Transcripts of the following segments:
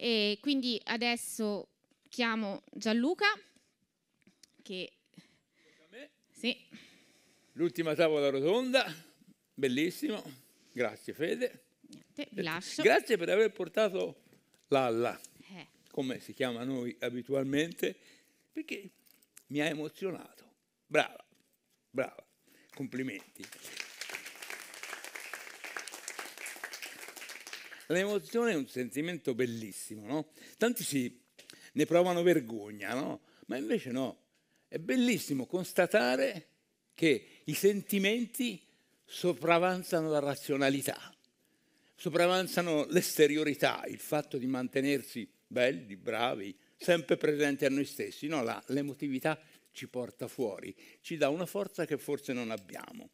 E quindi adesso chiamo Gianluca che... Sì. L'ultima tavola rotonda, bellissimo, grazie Fede. Niente, vi eh, lascio. Grazie per aver portato Lalla, eh. come si chiama noi abitualmente, perché mi ha emozionato. Brava, brava, complimenti. L'emozione è un sentimento bellissimo, no? Tanti si ne provano vergogna, no? Ma invece no. È bellissimo constatare che i sentimenti sopravanzano la razionalità, sopravanzano l'esteriorità, il fatto di mantenersi belli, bravi, sempre presenti a noi stessi. No, la, l'emotività ci porta fuori, ci dà una forza che forse non abbiamo.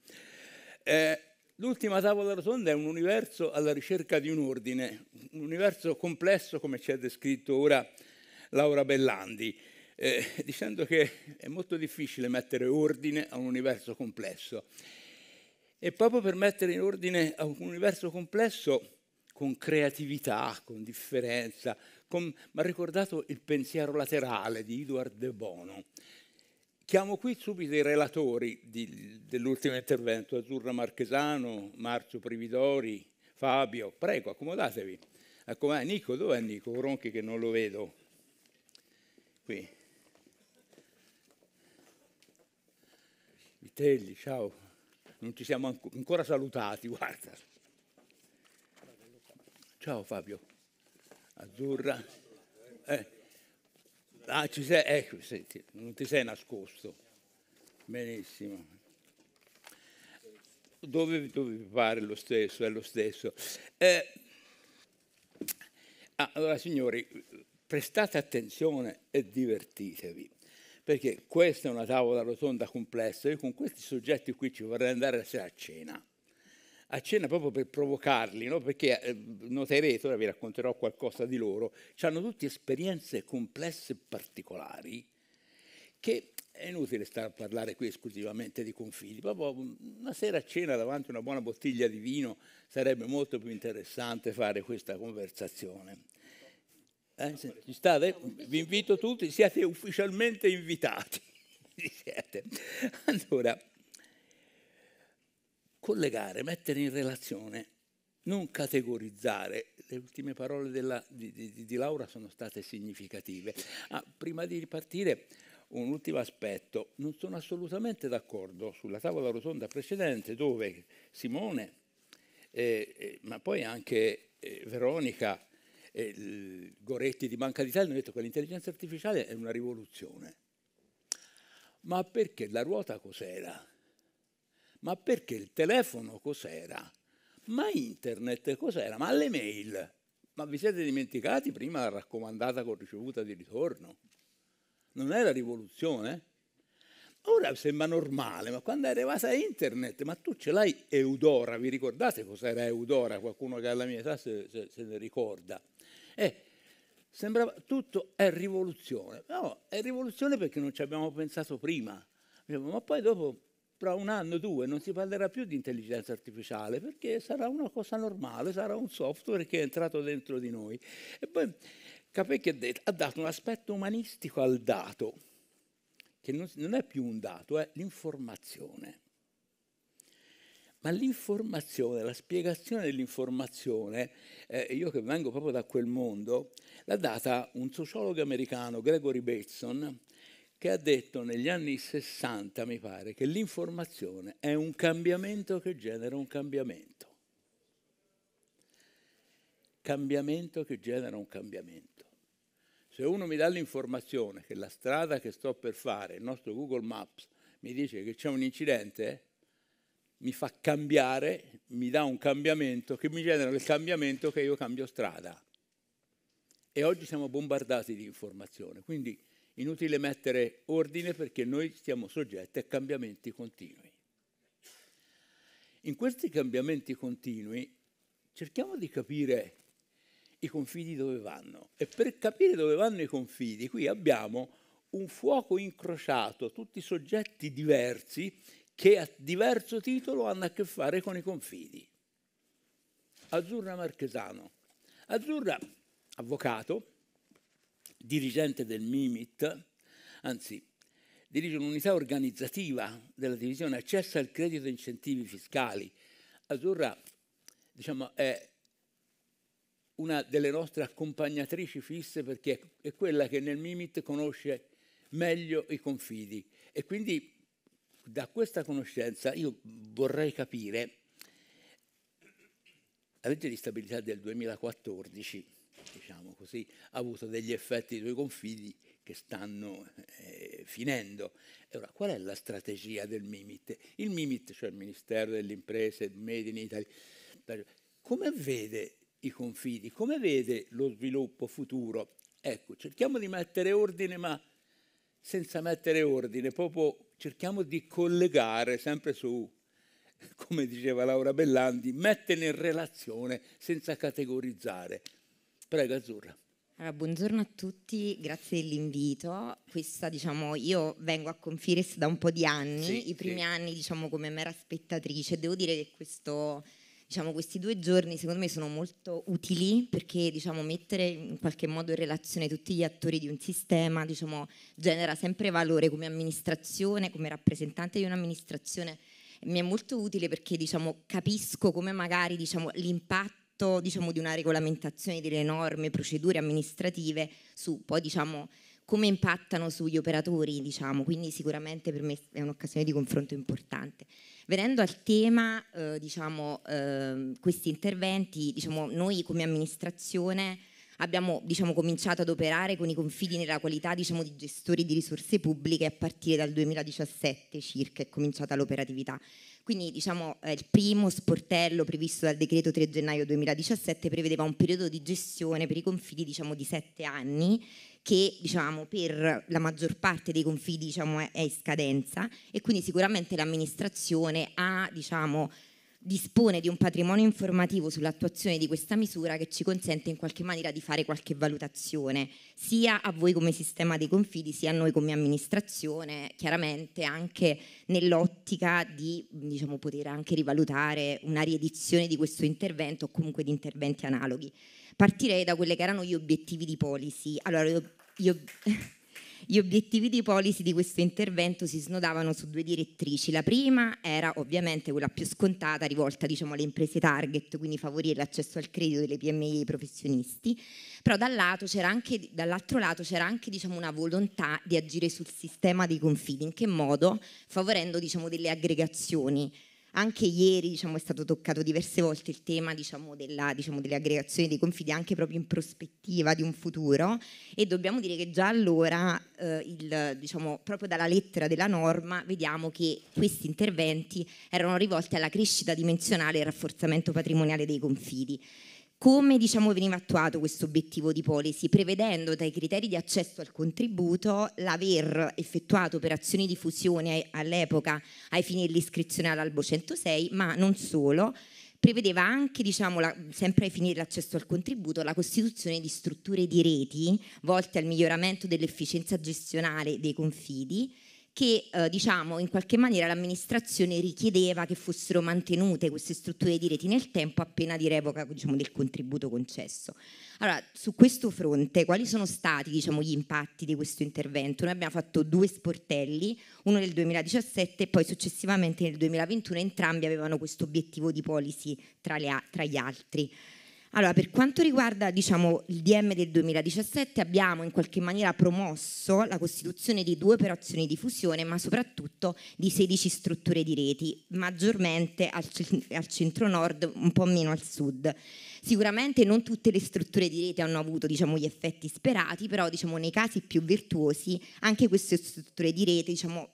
Eh, L'ultima tavola rotonda è un universo alla ricerca di un ordine, un universo complesso come ci ha descritto ora Laura Bellandi, eh, dicendo che è molto difficile mettere ordine a un universo complesso. E proprio per mettere in ordine un universo complesso, con creatività, con differenza, mi ha ricordato il pensiero laterale di Edward De Bono, Chiamo qui subito i relatori dell'ultimo intervento, Azzurra Marchesano, Marzio Prividori, Fabio. Prego, accomodatevi. Accomodate. Eh, Nico, dov'è Nico? Ronchi che non lo vedo. Qui. Vitelli, ciao. Non ci siamo ancora salutati, guarda. Ciao Fabio. Azzurra. Eh. Ah, ci sei, ecco, senti, non ti sei nascosto. Benissimo. Dove, dove vi pare lo stesso, è lo stesso. Eh, allora, signori, prestate attenzione e divertitevi, perché questa è una tavola rotonda complessa, io con questi soggetti qui ci vorrei andare a sera a cena accenna proprio per provocarli, no? perché eh, noterete, ora vi racconterò qualcosa di loro, hanno tutti esperienze complesse e particolari che è inutile stare a parlare qui esclusivamente di confini, proprio una sera a cena davanti a una buona bottiglia di vino sarebbe molto più interessante fare questa conversazione. Eh, se, ci state? Vi invito tutti, siete ufficialmente invitati. Siete. Allora, collegare, mettere in relazione, non categorizzare. Le ultime parole della, di, di, di, Laura sono state significative. Ah, prima di ripartire, un ultimo aspetto. Non sono assolutamente d'accordo sulla tavola rotonda precedente dove Simone, eh, eh, ma poi anche eh, Veronica, Goretti di Banca d'Italia hanno detto che l'intelligenza artificiale è una rivoluzione. Ma perché la ruota cos'era? ma perché il telefono cos'era? Ma internet cos'era? Ma le mail? Ma vi siete dimenticati prima la raccomandata con ricevuta di ritorno? Non era rivoluzione? Ora sembra normale, ma quando è arrivata internet, ma tu ce l'hai Eudora, vi ricordate cos'era Eudora? Qualcuno che ha la mia età se, se, se ne ricorda. Eh, sembrava tutto è rivoluzione. No, è rivoluzione perché non ci abbiamo pensato prima. Ma poi dopo fra un anno o due non si parlerà più di intelligenza artificiale perché sarà una cosa normale, sarà un software che è entrato dentro di noi. E poi Capecchi ha dato un aspetto umanistico al dato, che non, è più un dato, è l'informazione. Ma l'informazione, la spiegazione dell'informazione, eh, io che vengo proprio da quel mondo, l'ha data un sociologo americano, Gregory Bateson, che ha detto negli anni 60, mi pare, che l'informazione è un cambiamento che genera un cambiamento. Cambiamento che genera un cambiamento. Se uno mi dà l'informazione che la strada che sto per fare, il nostro Google Maps, mi dice che c'è un incidente, mi fa cambiare, mi dà un cambiamento che mi genera il cambiamento che io cambio strada. E oggi siamo bombardati di informazione, quindi Inutile mettere ordine perché noi siamo soggetti a cambiamenti continui. In questi cambiamenti continui cerchiamo di capire i confini dove vanno e per capire dove vanno i confini qui abbiamo un fuoco incrociato, tutti soggetti diversi che a diverso titolo hanno a che fare con i confini. Azzurra Marchesano. Azzurra, avvocato, dirigente del MIMIT, anzi dirige un'unità organizzativa della divisione accesso al credito e incentivi fiscali. Azzurra diciamo, è una delle nostre accompagnatrici fisse perché è quella che nel MIMIT conosce meglio i confidi e quindi da questa conoscenza io vorrei capire la legge di stabilità del 2014 diciamo così, ha avuto degli effetti sui confini che stanno eh, finendo. E qual è la strategia del MIMIT? Il MIMIT, cioè il Ministero delle Imprese, Made in Italy, come vede i confini, come vede lo sviluppo futuro? Ecco, cerchiamo di mettere ordine, ma senza mettere ordine, proprio cerchiamo di collegare sempre su, come diceva Laura Bellandi, mettere in relazione senza categorizzare. Prego, Azzurra. Allora, buongiorno a tutti, grazie dell'invito. Questa, diciamo, io vengo a Confires da un po' di anni, sì, i primi sì. anni diciamo, come mera spettatrice. Devo dire che questo, diciamo, questi due giorni secondo me sono molto utili perché diciamo, mettere in qualche modo in relazione tutti gli attori di un sistema diciamo, genera sempre valore come amministrazione, come rappresentante di un'amministrazione. Mi è molto utile perché diciamo, capisco come magari diciamo, l'impatto fatto diciamo, di una regolamentazione delle norme, procedure amministrative su poi diciamo, come impattano sugli operatori, diciamo. quindi sicuramente per me è un'occasione di confronto importante. Venendo al tema, eh, diciamo, eh, questi interventi, diciamo, noi come amministrazione abbiamo diciamo, cominciato ad operare con i confidi nella qualità diciamo, di gestori di risorse pubbliche a partire dal 2017 circa è cominciata l'operatività. Quindi diciamo, eh, il primo sportello previsto dal decreto 3 gennaio 2017 prevedeva un periodo di gestione per i confidi diciamo, di sette anni che diciamo, per la maggior parte dei confidi diciamo, è in scadenza e quindi sicuramente l'amministrazione ha diciamo, dispone di un patrimonio informativo sull'attuazione di questa misura che ci consente in qualche maniera di fare qualche valutazione, sia a voi come sistema dei confidi, sia a noi come amministrazione, chiaramente anche nell'ottica di diciamo, poter anche rivalutare una riedizione di questo intervento o comunque di interventi analoghi. Partirei da quelli che erano gli obiettivi di policy. Allora, io, io gli obiettivi di policy di questo intervento si snodavano su due direttrici. La prima era ovviamente quella più scontata, rivolta diciamo, alle imprese target, quindi favorire l'accesso al credito delle PMI dei professionisti, però anche, dall'altro lato c'era anche diciamo, una volontà di agire sul sistema dei confini, in che modo? Favorendo diciamo, delle aggregazioni anche ieri diciamo, è stato toccato diverse volte il tema diciamo, della, diciamo, delle aggregazioni dei confidi anche proprio in prospettiva di un futuro e dobbiamo dire che già allora, eh, il, diciamo, proprio dalla lettera della norma, vediamo che questi interventi erano rivolti alla crescita dimensionale e al rafforzamento patrimoniale dei confidi. Come diciamo, veniva attuato questo obiettivo di policy? Prevedendo dai criteri di accesso al contributo l'aver effettuato operazioni di fusione all'epoca ai fini dell'iscrizione all'albo 106, ma non solo, prevedeva anche, diciamo, la, sempre ai fini dell'accesso al contributo, la costituzione di strutture di reti volte al miglioramento dell'efficienza gestionale dei confidi, che eh, diciamo in qualche maniera l'amministrazione richiedeva che fossero mantenute queste strutture di reti nel tempo appena di revoca diciamo, del contributo concesso. Allora, su questo fronte, quali sono stati diciamo, gli impatti di questo intervento? Noi abbiamo fatto due sportelli, uno nel 2017 e poi successivamente nel 2021, entrambi avevano questo obiettivo di policy tra, a- tra gli altri. Allora, per quanto riguarda diciamo, il DM del 2017 abbiamo in qualche maniera promosso la costituzione di due operazioni di fusione, ma soprattutto di 16 strutture di reti, maggiormente al, al centro-nord, un po' meno al sud. Sicuramente non tutte le strutture di rete hanno avuto diciamo, gli effetti sperati, però diciamo, nei casi più virtuosi anche queste strutture di rete diciamo,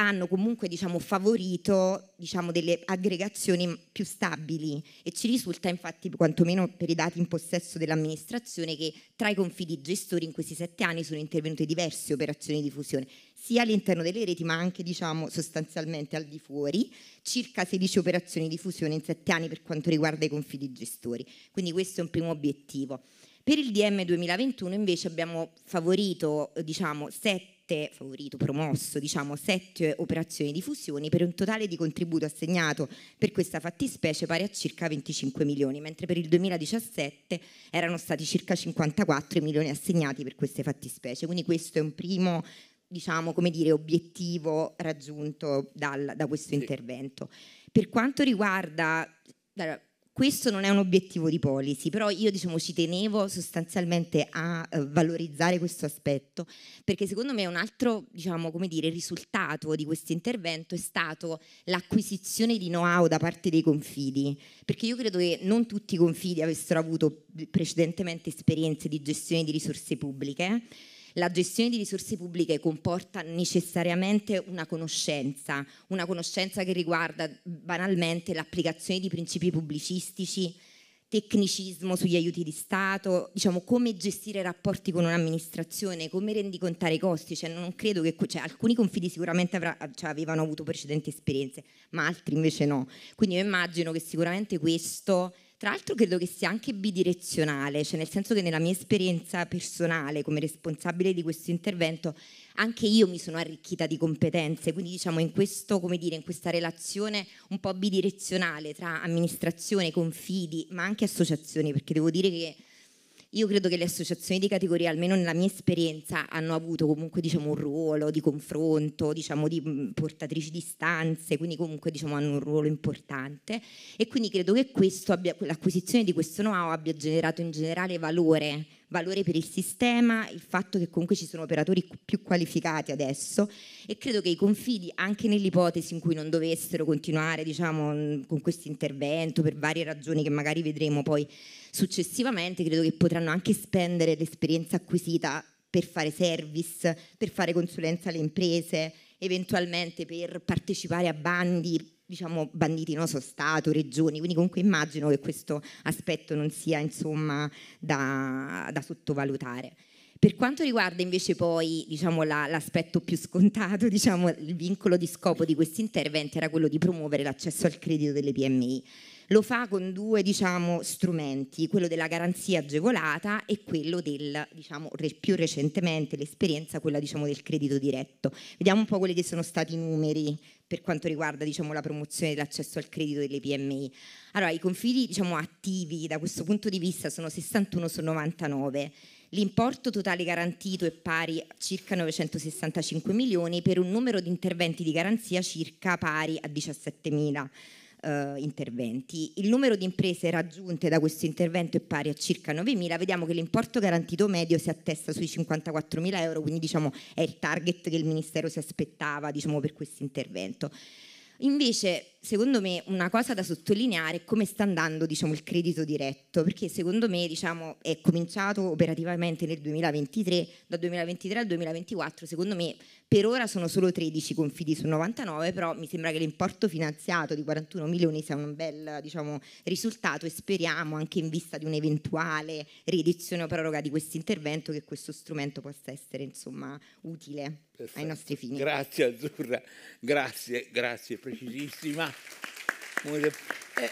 hanno comunque diciamo, favorito diciamo, delle aggregazioni più stabili e ci risulta infatti, quantomeno per i dati in possesso dell'amministrazione, che tra i confidi gestori in questi sette anni sono intervenute diverse operazioni di fusione, sia all'interno delle reti ma anche diciamo, sostanzialmente al di fuori, circa 16 operazioni di fusione in sette anni per quanto riguarda i confidi gestori. Quindi questo è un primo obiettivo. Per il DM 2021 invece abbiamo favorito diciamo, sette sette, favorito, promosso, diciamo, sette operazioni di fusioni per un totale di contributo assegnato per questa fattispecie pari a circa 25 milioni, mentre per il 2017 erano stati circa 54 milioni assegnati per queste fattispecie. Quindi questo è un primo diciamo, come dire, obiettivo raggiunto dal, da questo sì. intervento. Per quanto riguarda questo non è un obiettivo di policy, però io diciamo ci tenevo sostanzialmente a eh, valorizzare questo aspetto, perché secondo me un altro, diciamo, come dire, risultato di questo intervento è stato l'acquisizione di know-how da parte dei confidi, perché io credo che non tutti i confidi avessero avuto precedentemente esperienze di gestione di risorse pubbliche la gestione di risorse pubbliche comporta necessariamente una conoscenza, una conoscenza che riguarda banalmente l'applicazione di principi pubblicistici, tecnicismo sugli aiuti di Stato, diciamo come gestire rapporti con un'amministrazione, come rendicontare i costi, cioè non credo che cioè, alcuni confidi sicuramente avrà, cioè, avevano avuto precedenti esperienze, ma altri invece no. Quindi io immagino che sicuramente questo tra l'altro credo che sia anche bidirezionale, cioè nel senso che nella mia esperienza personale come responsabile di questo intervento anche io mi sono arricchita di competenze, quindi diciamo in, questo, dire, in questa relazione un po' bidirezionale tra amministrazione, confidi, ma anche associazioni, perché devo dire che io credo che le associazioni di categoria, almeno nella mia esperienza, hanno avuto comunque diciamo, un ruolo di confronto, diciamo, di mm, portatrici di stanze, quindi comunque diciamo, hanno un ruolo importante e quindi credo che l'acquisizione di questo know-how abbia generato in generale valore valore per il sistema, il fatto che comunque ci sono operatori più qualificati adesso e credo che i confidi, anche nell'ipotesi in cui non dovessero continuare diciamo, con questo intervento per varie ragioni che magari vedremo poi successivamente, credo che potranno anche spendere l'esperienza acquisita per fare service, per fare consulenza alle imprese, eventualmente per partecipare a bandi diciamo, banditi, non so Stato, regioni, quindi comunque immagino che questo aspetto non sia insomma, da, da sottovalutare. Per quanto riguarda invece poi diciamo, la, l'aspetto più scontato, diciamo, il vincolo di scopo di questi interventi era quello di promuovere l'accesso al credito delle PMI. Lo fa con due diciamo, strumenti, quello della garanzia agevolata e quello del, diciamo, più recentemente, l'esperienza, quella diciamo, del credito diretto. Vediamo un po' quelli che sono stati i numeri per quanto riguarda diciamo, la promozione dell'accesso al credito delle PMI. Allora, i confidi diciamo, attivi da questo punto di vista sono 61 su 99. L'importo totale garantito è pari a circa 965 milioni per un numero di interventi di garanzia circa pari a 17 mila eh, interventi. Il numero di imprese raggiunte da questo intervento è pari a circa 9.000, vediamo che l'importo garantito medio si attesta sui 54.000 euro, quindi diciamo è il target che il Ministero si aspettava diciamo, per questo intervento. Invece secondo me una cosa da sottolineare è come sta andando diciamo, il credito diretto, perché secondo me diciamo, è cominciato operativamente nel 2023, dal 2023 al 2024, secondo me per ora sono solo 13 confidi su 99, però mi sembra che l'importo finanziato di 41 milioni sia un bel diciamo, risultato e speriamo anche in vista di un'eventuale riedizione o proroga di questo intervento che questo strumento possa essere insomma, utile Perfetto. ai nostri fini. Grazie Azzurra, grazie, grazie, precisissima. Eh, eh,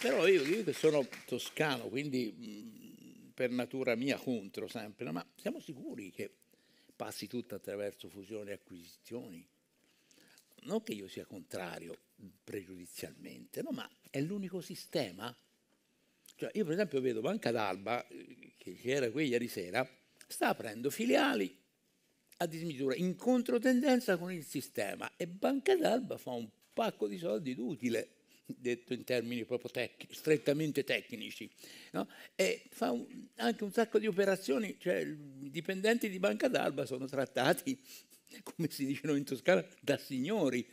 però io, io, che sono toscano, quindi mh, per natura mia contro sempre, ma siamo sicuri che passi tutto attraverso fusioni e acquisizioni? Non che io sia contrario pregiudizialmente, no, ma è l'unico sistema. Cioè, io per esempio vedo Banca d'Alba, eh, che era qui ieri sera, sta aprendo filiali a dismisura, in controtendenza con il sistema e Banca d'Alba fa un pacco di soldi d'utile, detto in termini proprio tecnici, strettamente tecnici, no? e fa un, anche un sacco di operazioni, cioè i dipendenti di Banca d'Alba sono trattati, come si dice in Toscana, da signori.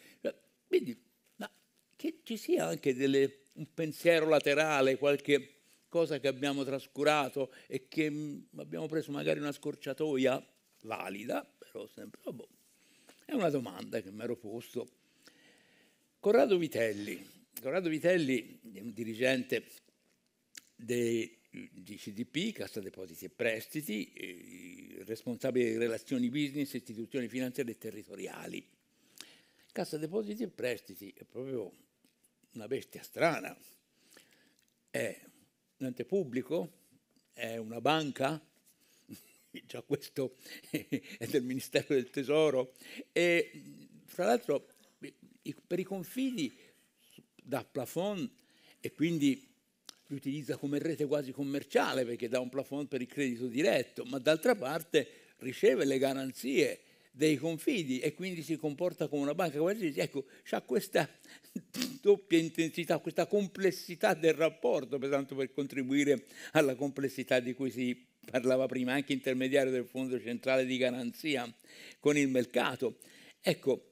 Quindi, ma che ci sia anche delle, un pensiero laterale, qualche cosa che abbiamo trascurato e che mm, abbiamo preso magari una scorciatoia valida, però sempre... Oh boh, è una domanda che mi ero posto Corrado Vitelli. Corrado Vitelli è un dirigente dei di CDP, Cassa Depositi e Prestiti, eh, responsabile di relazioni business, istituzioni finanziarie e territoriali. Cassa Depositi e Prestiti è proprio una bestia strana. È un ente pubblico, è una banca, già questo è del Ministero del Tesoro, e fra l'altro per i confini da plafond e quindi li utilizza come rete quasi commerciale perché dà un plafond per il credito diretto, ma d'altra parte riceve le garanzie dei confidi e quindi si comporta come una banca qualsiasi. Ecco, ha questa doppia intensità, questa complessità del rapporto, pertanto per contribuire alla complessità di cui si parlava prima, anche intermediario del Fondo Centrale di Garanzia con il mercato. Ecco,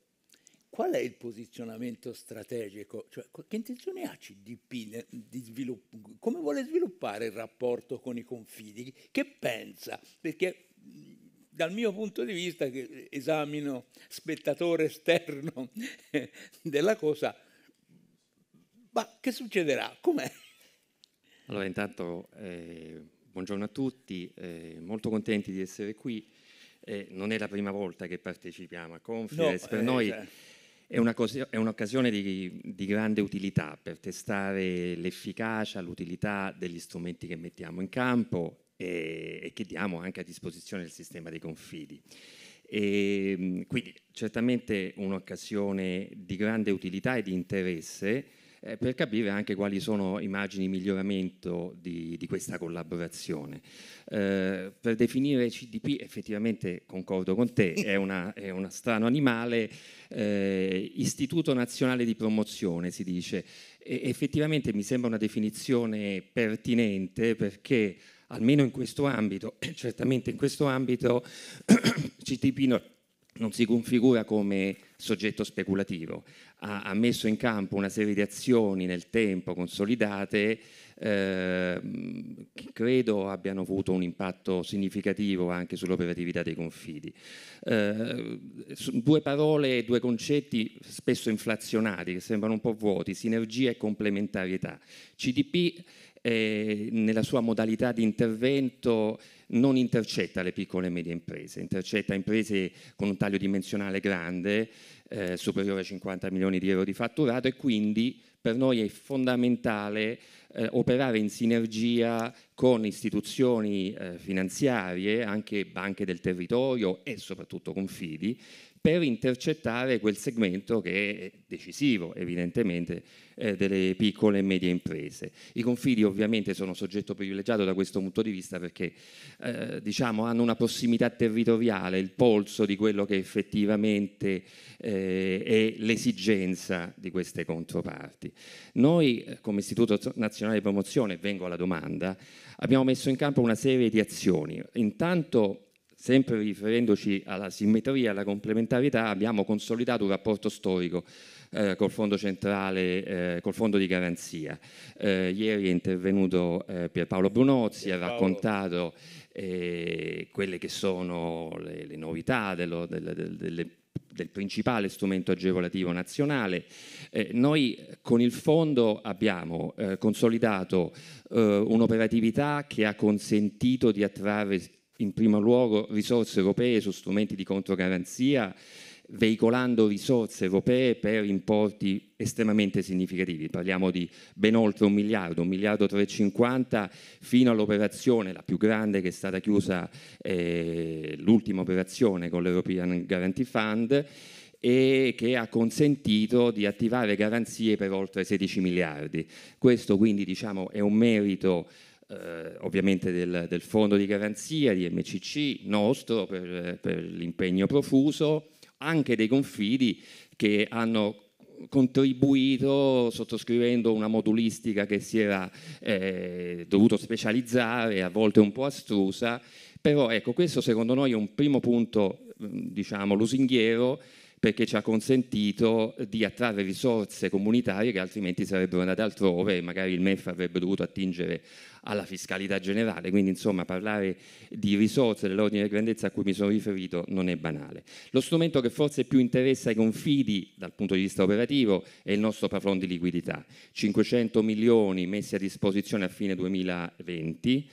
qual è il posizionamento strategico? Cioè, che intenzione ha CDP di sviluppo? Come vuole sviluppare il rapporto con i confini? Che pensa? Perché dal mio punto di vista, che esamino spettatore esterno della cosa, ma che succederà? Com'è? Allora intanto eh, buongiorno a tutti, eh, molto contenti di essere qui. Eh, non è la prima volta che partecipiamo a Conference, no, per eh, noi... Certo è, un'occasione di, di, grande utilità per testare l'efficacia, l'utilità degli strumenti che mettiamo in campo e, e che diamo anche a disposizione del sistema dei confidi. E, ehm, quindi certamente un'occasione di grande utilità e di interesse eh, per capire anche quali sono immagini di miglioramento di, di questa collaborazione. Eh, per definire CDP effettivamente concordo con te, è, una, è uno strano animale, eh, Istituto Nazionale di Promozione si dice, e effettivamente mi sembra una definizione pertinente perché almeno in questo ambito, certamente in questo ambito, CDP no, non si configura come soggetto speculativo, ha, ha, messo in campo una serie di azioni nel tempo consolidate eh, che credo abbiano avuto un impatto significativo anche sull'operatività dei confidi. Eh, due parole due concetti spesso inflazionati che sembrano un po' vuoti, sinergia e complementarietà. CDP eh, nella sua modalità di intervento non intercetta le piccole e medie imprese, intercetta imprese con un taglio dimensionale grande, eh, superiore a 50 milioni di euro di fatturato e quindi per noi è fondamentale eh, operare in sinergia con istituzioni eh, finanziarie, anche banche del territorio e soprattutto con FIDI, per intercettare quel segmento che è decisivo evidentemente eh, delle piccole e medie imprese. I confidi ovviamente sono soggetto privilegiato da questo punto di vista perché eh, diciamo, hanno una prossimità territoriale, il polso di quello che effettivamente eh, è l'esigenza di queste controparti. Noi eh, come Istituto Nazionale di Promozione, vengo alla domanda, abbiamo messo in campo una serie di azioni. Intanto Sempre riferendoci alla simmetria e alla complementarietà, abbiamo consolidato un rapporto storico eh, col fondo centrale, eh, col fondo di garanzia. Eh, ieri è intervenuto eh, Pierpaolo Brunozzi, Pierpaolo. ha raccontato eh, quelle che sono le, le novità dello, delle, delle del principale strumento agevolativo nazionale. Eh, noi con il fondo abbiamo eh, consolidato eh, un'operatività che ha consentito di attrarre in primo luogo risorse europee su strumenti di controgaranzia, veicolando risorse europee per importi estremamente significativi. Parliamo di ben oltre un miliardo, un miliardo 350 fino all'operazione, la più grande che è stata chiusa, eh, l'ultima operazione con l'European Guarantee Fund e che ha consentito di attivare garanzie per oltre 16 miliardi. Questo quindi diciamo, è un merito eh, ovviamente del, del, fondo di garanzia di MCC nostro per, per l'impegno profuso, anche dei confidi che hanno contribuito sottoscrivendo una modulistica che si era eh, dovuto specializzare, a volte un po' astrusa, però ecco questo secondo noi è un primo punto diciamo lusinghiero perché ci ha consentito eh, di attrarre risorse comunitarie che altrimenti sarebbero andate altrove e magari il MEF avrebbe dovuto attingere alla fiscalità generale, quindi insomma parlare di risorse dell'ordine di grandezza a cui mi sono riferito non è banale. Lo strumento che forse più interessa ai confidi dal punto di vista operativo è il nostro plafond di liquidità, 500 milioni messi a disposizione a fine 2020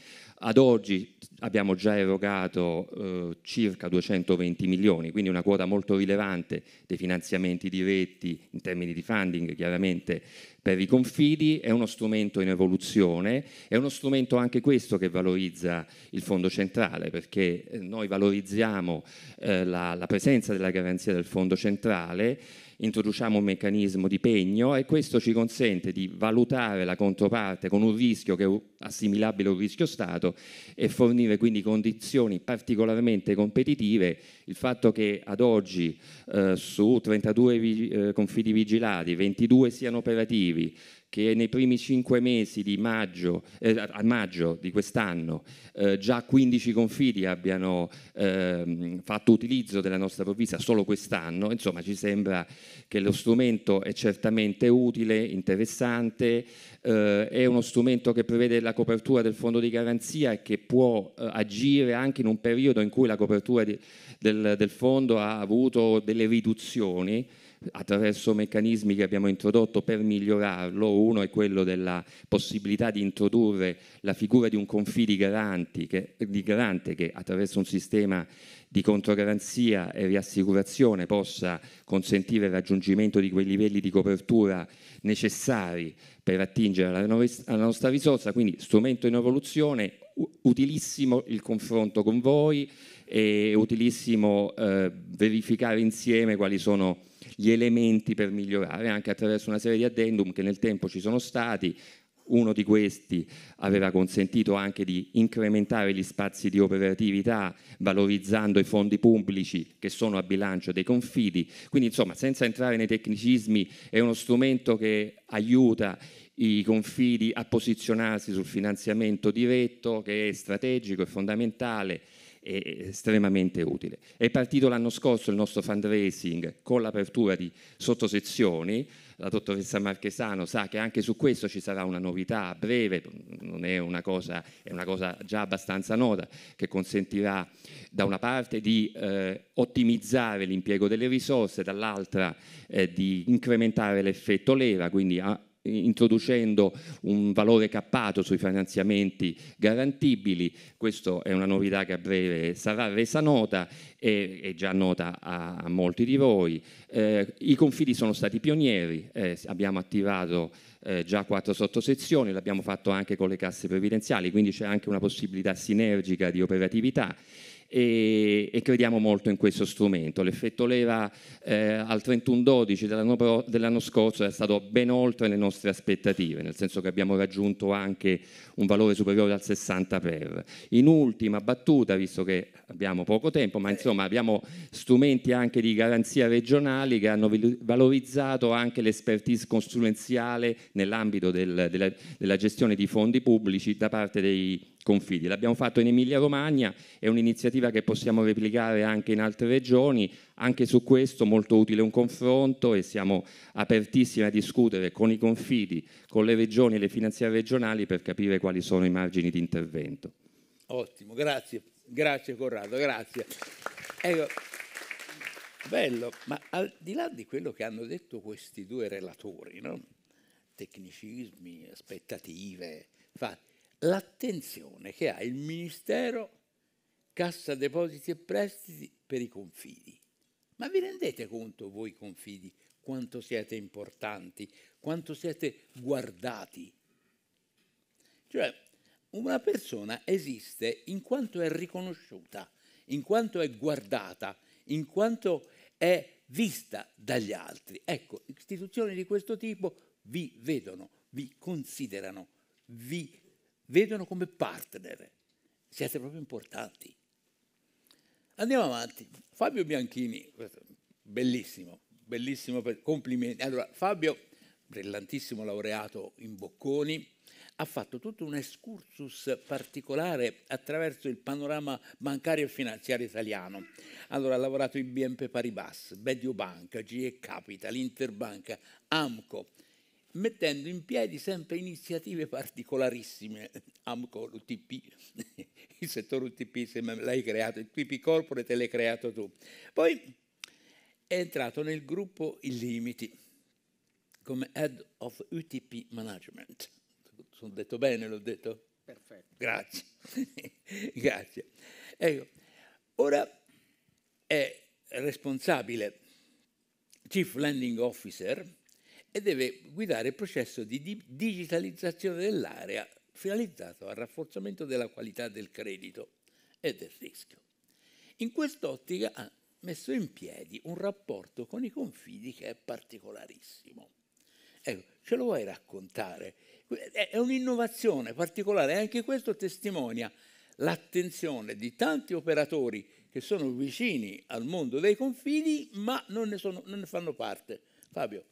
ad oggi abbiamo già erogato eh, circa 220 milioni, quindi una quota molto rilevante dei finanziamenti diretti in termini di funding chiaramente per i confidi, è uno strumento in evoluzione, è uno strumento anche questo che valorizza il Fondo Centrale, perché eh, noi valorizziamo eh, la, la presenza della garanzia del Fondo Centrale introduciamo un meccanismo di pegno e questo ci consente di valutare la controparte con un rischio che è assimilabile a un rischio Stato e fornire quindi condizioni particolarmente competitive. Il fatto che ad oggi eh, su 32 eh, confidi vigilati 22 siano operativi, che nei primi cinque mesi di maggio, eh, a maggio di quest'anno eh, già 15 confidi abbiano eh, fatto utilizzo della nostra provvisa solo quest'anno, insomma ci sembra che lo strumento è certamente utile, interessante, eh, è uno strumento che prevede la copertura del fondo di garanzia e che può eh, agire anche in un periodo in cui la copertura di, del, del fondo ha avuto delle riduzioni attraverso meccanismi che abbiamo introdotto per migliorarlo. Uno è quello della possibilità di introdurre la figura di un confidi di garante che attraverso un sistema di controgaranzia e riassicurazione possa consentire il raggiungimento di quei livelli di copertura necessari per attingere alla nostra risorsa, quindi strumento in evoluzione, utilissimo il confronto con voi, è utilissimo eh, verificare insieme quali sono gli elementi per migliorare, anche attraverso una serie di addendum che nel tempo ci sono stati. Uno di questi aveva consentito anche di incrementare gli spazi di operatività valorizzando i fondi pubblici che sono a bilancio dei confidi. Quindi insomma, senza entrare nei tecnicismi, è uno strumento che aiuta i confidi a posizionarsi sul finanziamento diretto che è strategico e fondamentale e estremamente utile. È partito l'anno scorso il nostro fundraising con l'apertura di sottosezioni, la dottoressa Marchesano sa che anche su questo ci sarà una novità a breve, non è una cosa, è una cosa già abbastanza nota, che consentirà da una parte di eh, ottimizzare l'impiego delle risorse, dall'altra eh, di incrementare l'effetto leva, quindi a, introducendo un valore cappato sui finanziamenti garantibili, questa è una novità che a breve sarà resa nota e è già nota a, molti di voi. Eh, I confidi sono stati pionieri, eh, abbiamo attivato eh, già quattro sottosezioni, l'abbiamo fatto anche con le casse previdenziali, quindi c'è anche una possibilità sinergica di operatività e, e crediamo molto in questo strumento. L'effetto leva eh, al 31-12 dell'anno, dell'anno scorso è stato ben oltre le nostre aspettative, nel senso che abbiamo raggiunto anche un valore superiore al 60 per. In ultima battuta, visto che abbiamo poco tempo, ma insomma abbiamo strumenti anche di garanzia regionali che hanno valorizzato anche l'expertise consulenziale nell'ambito del, della, della gestione di fondi pubblici da parte dei confidi. L'abbiamo fatto in Emilia-Romagna, è un'iniziativa che possiamo replicare anche in altre regioni, anche su questo molto utile un confronto e siamo apertissimi a discutere con i confidi, con le regioni e le finanziarie regionali per capire quali sono i margini di intervento. Ottimo, grazie, grazie Corrado, grazie. Ecco, bello, ma al di là di quello che hanno detto questi due relatori, no? tecnicismi, aspettative, fatti, l'attenzione che ha il Ministero Cassa Depositi e Prestiti per i confidi. Ma vi rendete conto voi confidi quanto siete importanti, quanto siete guardati? Cioè, una persona esiste in quanto è riconosciuta, in quanto è guardata, in quanto è vista dagli altri. Ecco, istituzioni di questo tipo vi vedono, vi considerano, vi vedono come partner. Siete proprio importanti. Andiamo avanti. Fabio Bianchini, bellissimo, bellissimo, per, complimenti. Allora, Fabio, brillantissimo laureato in Bocconi, ha fatto tutto un excursus particolare attraverso il panorama bancario e finanziario italiano. Allora ha lavorato in BNP Paribas, Mediobanca, GE Capital, Interbanca, AMCO, mettendo in piedi sempre iniziative particolarissime, Amco, l'UTP, il settore UTP se l'hai creato, il TP Corporate l'hai creato tu. Poi è entrato nel gruppo Illimiti come Head of UTP Management. Sono detto bene, l'ho detto? Perfetto. Grazie. Grazie. Ecco, ora è responsabile Chief Landing Officer e deve guidare il processo di digitalizzazione dell'area finalizzato al rafforzamento della qualità del credito e del rischio. In quest'ottica ha messo in piedi un rapporto con i confidi che è particolarissimo. Ecco, ce lo vuoi raccontare? È un'innovazione particolare e anche questo testimonia l'attenzione di tanti operatori che sono vicini al mondo dei confidi ma non ne, sono, non ne fanno parte. Fabio.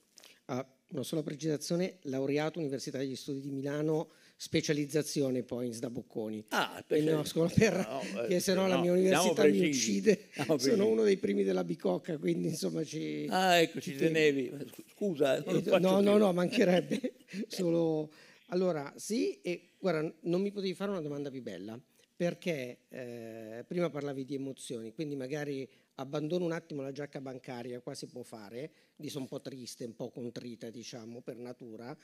Ah, una sola precisazione, laureato Università degli Studi di Milano, specializzazione poi in Sdabocconi. Ah, perché? no, scuola per, no, eh, che se no, la mia università mi uccide. Sono uno dei primi della bicocca, quindi insomma ci... Ah, ecco, ci tenevi. Eh, scusa, eh, eh No, no, più. no, mancherebbe. Solo... Allora, sì, e guarda, non mi potevi fare una domanda più bella, perché eh, prima parlavi di emozioni, quindi magari abbandono un attimo la giacca bancaria, qua si può fare, lì sono un po' triste, un po' contrita diciamo per natura,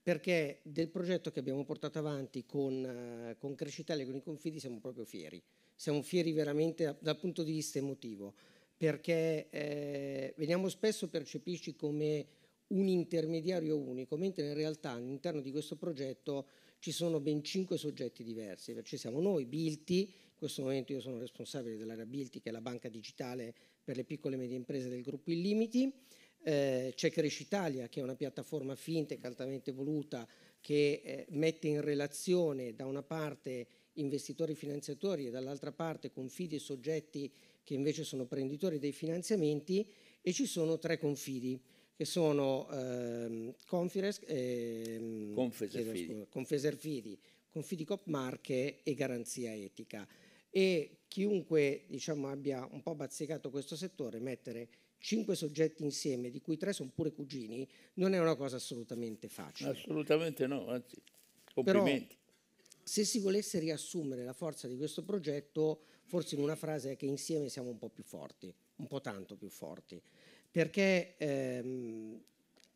perché del progetto che abbiamo portato avanti con, eh, con Crescitale e con i Confidi siamo proprio fieri, siamo fieri veramente dal punto di vista emotivo, perché eh, veniamo spesso percepisci come un intermediario unico, mentre in realtà all'interno di questo progetto ci sono ben cinque soggetti diversi, ci siamo noi, Bilti, in questo momento io sono responsabile dell'area Bilti, che è la banca digitale per le piccole e medie imprese del gruppo Illimiti. Eh, c'è Cresce Italia, che è una piattaforma fintech altamente voluta che eh, mette in relazione da una parte investitori finanziatori e dall'altra parte confidi e soggetti che invece sono prenditori dei finanziamenti e ci sono tre confidi che sono ehm, Confires, ehm, Confeserfidi. Confidi Cop Marche e Garanzia Etica e chiunque diciamo, abbia un po' bazzicato questo settore, mettere cinque soggetti insieme, di cui tre sono pure cugini, non è una cosa assolutamente facile. Assolutamente no, anzi, complimenti. Però, se si volesse riassumere la forza di questo progetto, forse in una frase è che insieme siamo un po' più forti, un po' tanto più forti, perché ehm,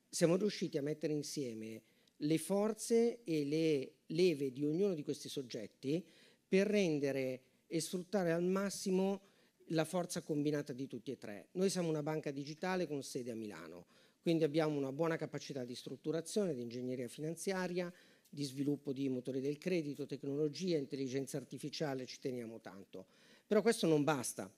siamo riusciti a mettere insieme le forze e le leve di ognuno di questi soggetti per rendere e sfruttare al massimo la forza combinata di tutti e tre. Noi siamo una banca digitale con sede a Milano, quindi abbiamo una buona capacità di strutturazione, di ingegneria finanziaria, di sviluppo di motori del credito, tecnologia, intelligenza artificiale, ci teniamo tanto. Però questo non basta,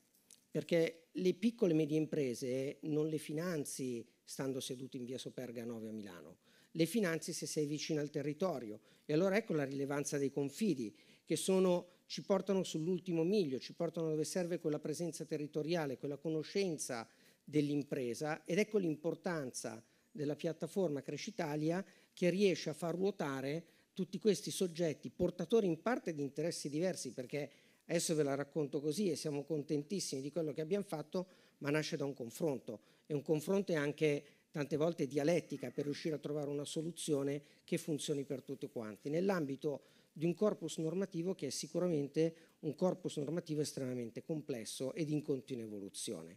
perché le piccole e medie imprese non le finanzi stando seduti in via Soperga 9 a Milano, le finanzi se sei vicino al territorio. E allora ecco la rilevanza dei confidi, che sono ci portano sull'ultimo miglio, ci portano dove serve quella presenza territoriale, quella conoscenza dell'impresa ed ecco l'importanza della piattaforma Crescitalia che riesce a far ruotare tutti questi soggetti portatori in parte di interessi diversi perché adesso ve la racconto così e siamo contentissimi di quello che abbiamo fatto ma nasce da un confronto e un confronto è anche tante volte dialettica per riuscire a trovare una soluzione che funzioni per tutti quanti. Nell'ambito di un corpus normativo che è sicuramente un corpus normativo estremamente complesso ed in continua evoluzione.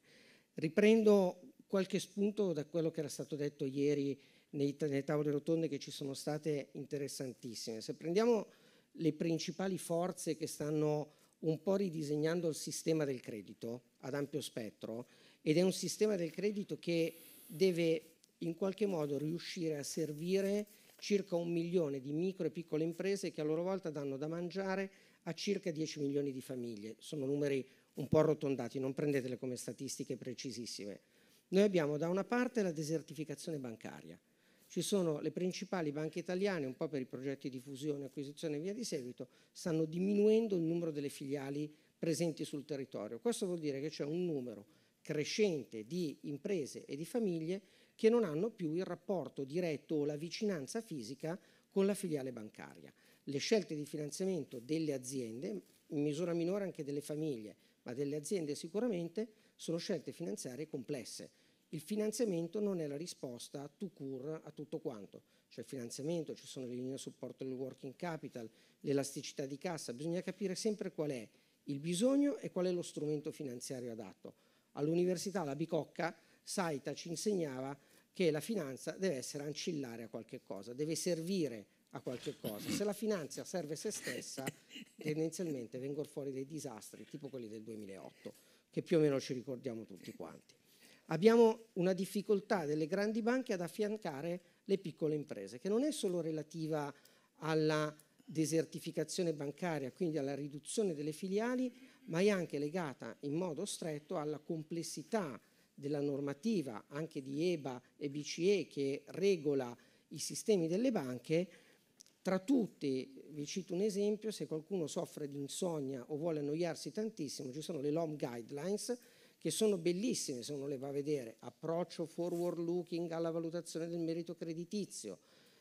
Riprendo qualche spunto da quello che era stato detto ieri nei, nelle tavole rotonde che ci sono state interessantissime. Se prendiamo le principali forze che stanno un po' ridisegnando il sistema del credito ad ampio spettro, ed è un sistema del credito che deve in qualche modo riuscire a servire circa un milione di micro e piccole imprese che a loro volta danno da mangiare a circa 10 milioni di famiglie. Sono numeri un po' arrotondati, non prendetele come statistiche precisissime. Noi abbiamo da una parte la desertificazione bancaria. Ci sono le principali banche italiane, un po' per i progetti di fusione, acquisizione e via di seguito, stanno diminuendo il numero delle filiali presenti sul territorio. Questo vuol dire che c'è un numero crescente di imprese e di famiglie che non hanno più il rapporto diretto o la vicinanza fisica con la filiale bancaria. Le scelte di finanziamento delle aziende, in misura minore anche delle famiglie, ma delle aziende sicuramente, sono scelte finanziarie complesse. Il finanziamento non è la risposta to cure a tutto quanto. C'è il finanziamento, ci sono le linee a supporto del working capital, l'elasticità di cassa, bisogna capire sempre qual è il bisogno e qual è lo strumento finanziario adatto. All'università la Bicocca Saita ci insegnava che la finanza deve essere ancillare a qualche cosa, deve servire a qualche cosa. Se la finanza serve se stessa, tendenzialmente vengono fuori dei disastri, tipo quelli del 2008, che più o meno ci ricordiamo tutti quanti. Abbiamo una difficoltà delle grandi banche ad affiancare le piccole imprese, che non è solo relativa alla desertificazione bancaria, quindi alla riduzione delle filiali, ma è anche legata in modo stretto alla complessità della normativa anche di EBA e BCE che regola i sistemi delle banche, tra tutti, vi cito un esempio, se qualcuno soffre di insonnia o vuole annoiarsi tantissimo, ci sono le LOM Guidelines che sono bellissime se uno le va a vedere, approccio forward looking alla valutazione del merito creditizio,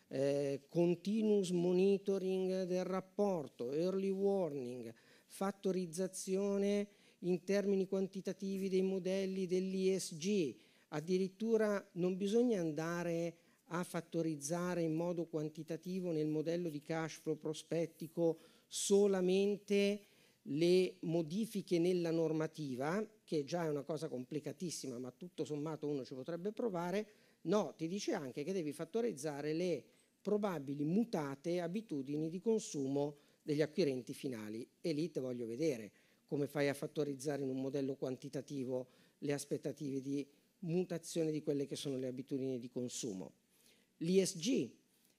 eh, continuous monitoring del rapporto, early warning, fattorizzazione in termini quantitativi dei modelli dell'ISG, addirittura non bisogna andare a fattorizzare in modo quantitativo nel modello di cash flow prospettico solamente le modifiche nella normativa, che già è una cosa complicatissima, ma tutto sommato uno ci potrebbe provare, no, ti dice anche che devi fattorizzare le probabili mutate abitudini di consumo degli acquirenti finali e lì te voglio vedere come fai a fattorizzare in un modello quantitativo le aspettative di mutazione di quelle che sono le abitudini di consumo. L'ISG,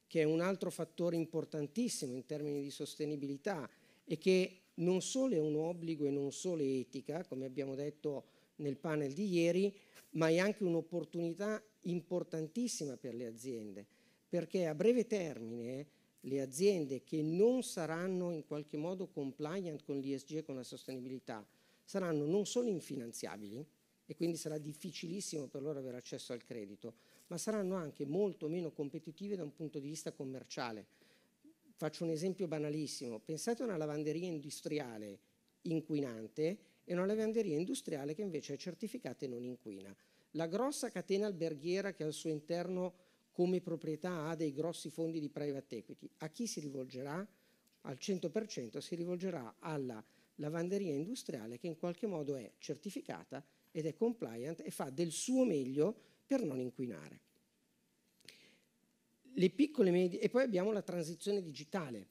che è un altro fattore importantissimo in termini di sostenibilità e che non solo è un obbligo e non solo è etica, come abbiamo detto nel panel di ieri, ma è anche un'opportunità importantissima per le aziende, perché a breve termine le aziende che non saranno in qualche modo compliant con l'ISG e con la sostenibilità saranno non solo infinanziabili e quindi sarà difficilissimo per loro avere accesso al credito, ma saranno anche molto meno competitive da un punto di vista commerciale. Faccio un esempio banalissimo, pensate a una lavanderia industriale inquinante e una lavanderia industriale che invece è certificata e non inquina. La grossa catena alberghiera che al suo interno come proprietà ha dei grossi fondi di private equity. A chi si rivolgerà? Al 100% si rivolgerà alla lavanderia industriale che in qualche modo è certificata ed è compliant e fa del suo meglio per non inquinare. Le piccole e medie, e poi abbiamo la transizione digitale,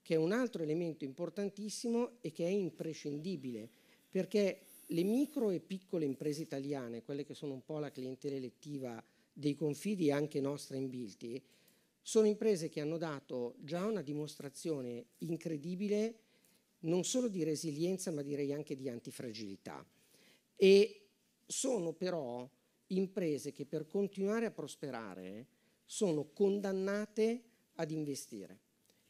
che è un altro elemento importantissimo e che è imprescindibile, perché le micro e piccole imprese italiane, quelle che sono un po' la clientela elettiva dei confidi anche nostra in inbilti, sono imprese che hanno dato già una dimostrazione incredibile non solo di resilienza ma direi anche di antifragilità e sono però imprese che per continuare a prosperare sono condannate ad investire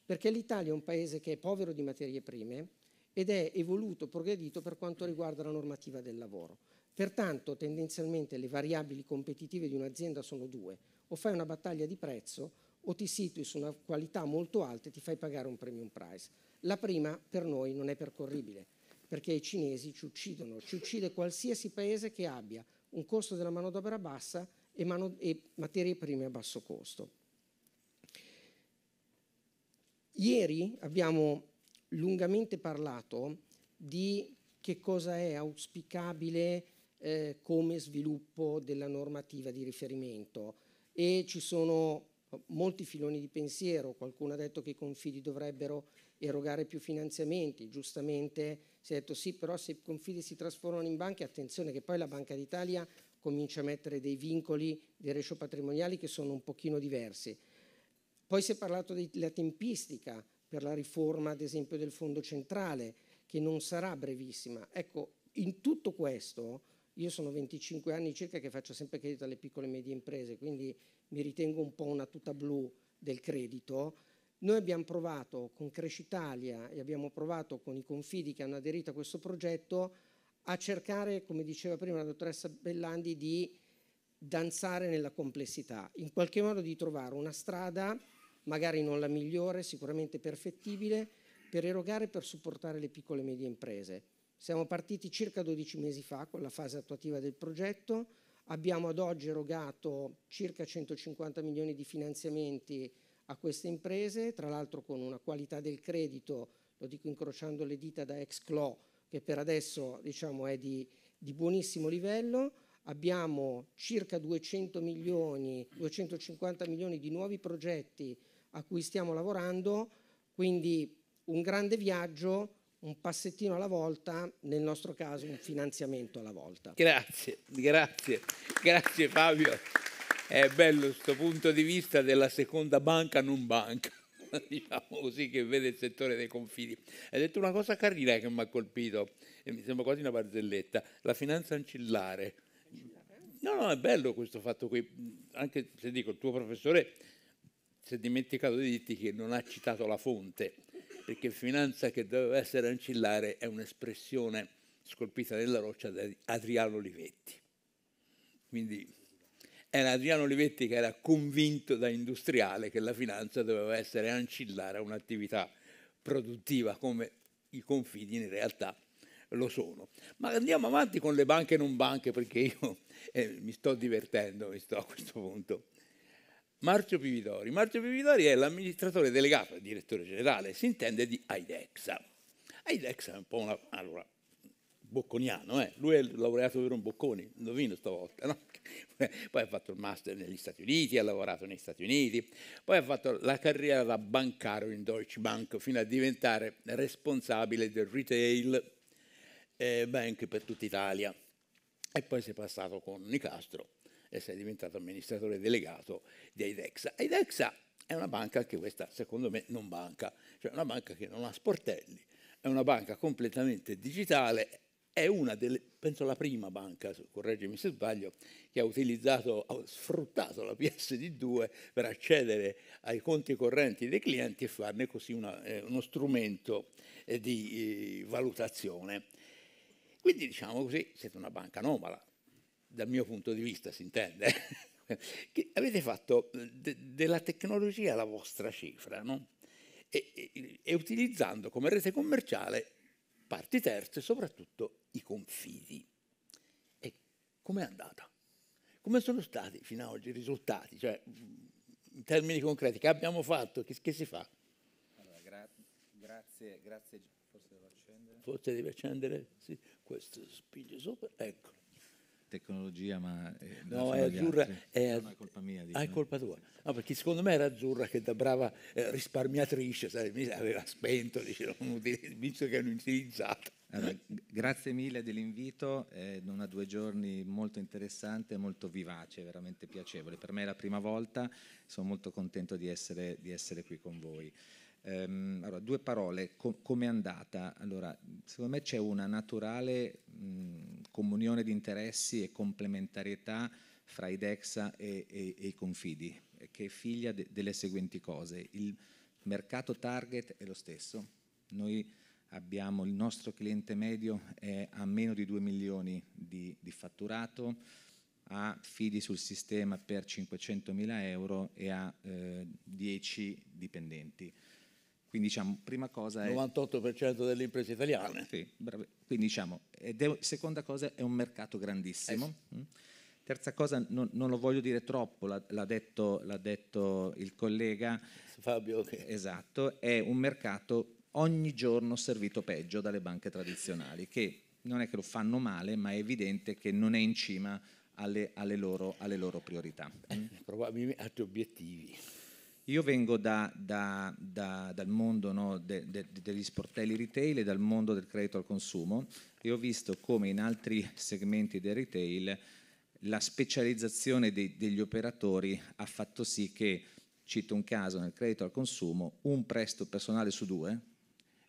perché l'Italia è un paese che è povero di materie prime ed è evoluto, progredito per quanto riguarda la normativa del lavoro. Pertanto, tendenzialmente le variabili competitive di un'azienda sono due. O fai una battaglia di prezzo o ti situi su una qualità molto alta e ti fai pagare un premium price. La prima per noi non è percorribile, perché i cinesi ci uccidono, ci uccide qualsiasi paese che abbia un costo della manodopera bassa e, mano e materie prime a basso costo. Ieri abbiamo lungamente parlato di che cosa è auspicabile eh, come sviluppo della normativa di riferimento e ci sono eh, molti filoni di pensiero, qualcuno ha detto che i confidi dovrebbero erogare più finanziamenti, giustamente si è detto sì, però se i confidi si trasformano in banche, attenzione che poi la Banca d'Italia comincia a mettere dei vincoli, dei ratio patrimoniali che sono un pochino diversi. Poi si è parlato della tempistica per la riforma, ad esempio, del fondo centrale, che non sarà brevissima. Ecco, in tutto questo io sono 25 anni circa che faccio sempre credito alle piccole e medie imprese, quindi mi ritengo un po' una tuta blu del credito. Noi abbiamo provato con Crescitalia e abbiamo provato con i confidi che hanno aderito a questo progetto a cercare, come diceva prima la dottoressa Bellandi, di danzare nella complessità, in qualche modo di trovare una strada, magari non la migliore, sicuramente perfettibile, per erogare e per supportare le piccole e medie imprese. Siamo partiti circa 12 mesi fa con la fase attuativa del progetto, abbiamo ad oggi erogato circa 150 milioni di finanziamenti a queste imprese, tra l'altro con una qualità del credito, lo dico incrociando le dita da ex Exclo, che per adesso diciamo, è di, di buonissimo livello, abbiamo circa 200 milioni, 250 milioni di nuovi progetti a cui stiamo lavorando, quindi un grande viaggio un passettino alla volta, nel nostro caso un finanziamento alla volta. Grazie, grazie, grazie Fabio. È bello questo punto di vista della seconda banca non banca, diciamo così, che vede il settore dei confini. Hai detto una cosa carina che mi ha colpito, e mi sembra quasi una barzelletta, la finanza ancillare. No, no, è bello questo fatto qui, anche se dico il tuo professore si è dimenticato di dirti che non ha citato la fonte perché finanza che doveva essere ancillare è un'espressione scolpita nella roccia da Adriano Olivetti. Quindi era Adriano Olivetti che era convinto da industriale che la finanza doveva essere ancillare a un'attività produttiva come i confidi in realtà lo sono. Ma andiamo avanti con le banche non banche perché io eh, mi sto divertendo, mi sto a questo punto. Marcio Pividori. Marcio Pividori è l'amministratore delegato, il direttore generale, si intende di Aidexa. Aidexa è un po' una... Allora, bocconiano, eh? lui è laureato per un bocconi, indovino stavolta, no? Poi ha fatto il master negli Stati Uniti, ha lavorato negli Stati Uniti, poi ha fatto la carriera da bancario in Deutsche Bank fino a diventare responsabile del retail eh, bank per tutta Italia. E poi si è passato con Nicastro e sei diventato amministratore delegato di Aidexa. Aidexa è una banca che questa, secondo me, non banca, cioè una banca che non ha sportelli, è una banca completamente digitale, è una delle, penso la prima banca, correggimi se sbaglio, che ha utilizzato, ha sfruttato la PSD2 per accedere ai conti correnti dei clienti e farne così una, eh, uno strumento eh, di eh, valutazione. Quindi diciamo così, siete una banca anomala, dal mio punto di vista si intende, che avete fatto eh, de- della tecnologia la vostra cifra, no? e-, e-, e utilizzando come rete commerciale parti terze, soprattutto i confidi. E com'è andata? Come sono stati fino ad oggi i risultati? Cioè, in termini concreti, che abbiamo fatto, che, che si fa? Allora, gra- grazie, grazie, forse devo accendere. Forse devi accendere, sì, questo spiglio sopra, ecco tecnologia, ma eh, è no, è azzurra, è, non è colpa mia. Diciamo. Ah, è eh. colpa tua. No, perché secondo me era azzurra che da brava eh, risparmiatrice sai, aveva spento, dice, visto che hanno utilizzato. Allora, grazie mille dell'invito, eh, ha due giorni molto interessante, molto vivace, veramente piacevole. Per me è la prima volta, sono molto contento di essere, di essere qui con voi. Ehm, allora, due parole, come è andata? Allora, secondo me c'è una naturale mh, comunione di interessi e complementarietà fra i DEXA e, e, e i Confidi, che è figlia de- delle seguenti cose. Il mercato target è lo stesso. Noi abbiamo il nostro cliente medio è a meno di 2 milioni di, di fatturato, ha fidi sul sistema per 500 mila euro e ha eh, 10 dipendenti. Quindi diciamo, prima cosa è... 98% delle imprese italiane. Sì, bravo. Quindi diciamo, è, seconda cosa è un mercato grandissimo. Eh sì. Mm. Terza cosa, non, non, lo voglio dire troppo, l'ha detto, l'ha detto il collega. Fabio, okay. Esatto, è un mercato ogni giorno servito peggio dalle banche tradizionali, che non è che lo fanno male, ma è evidente che non è in cima alle, alle, loro, alle loro priorità. Mm. Probabilmente altri obiettivi. Io vengo da, da, da, dal mondo no, de, de, degli sportelli retail e dal mondo del credito al consumo e ho visto come in altri segmenti del retail la specializzazione de, degli operatori ha fatto sì che, cito un caso nel credito al consumo, un prestito personale su due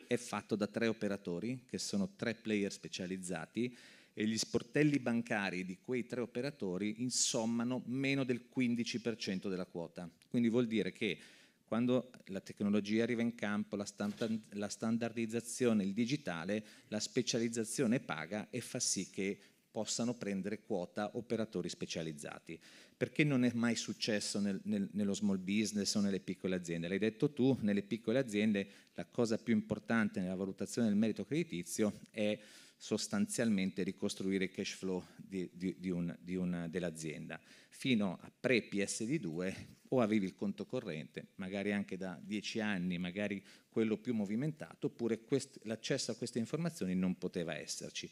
è fatto da tre operatori, che sono tre player specializzati, e gli sportelli bancari di quei tre operatori insommano meno del 15% della quota. Quindi vuol dire che quando la tecnologia arriva in campo, la, stand- la, standardizzazione, il digitale, la specializzazione paga e fa sì che possano prendere quota operatori specializzati. Perché non è mai successo nel, nel, nello small business o nelle piccole aziende? L'hai detto tu, nelle piccole aziende la cosa più importante nella valutazione del merito creditizio è sostanzialmente ricostruire il cash flow di, di, di un, un, dell'azienda. Fino a pre-PSD2 o avevi il conto corrente, magari anche da 10 anni, magari quello più movimentato, oppure quest- l'accesso a queste informazioni non poteva esserci.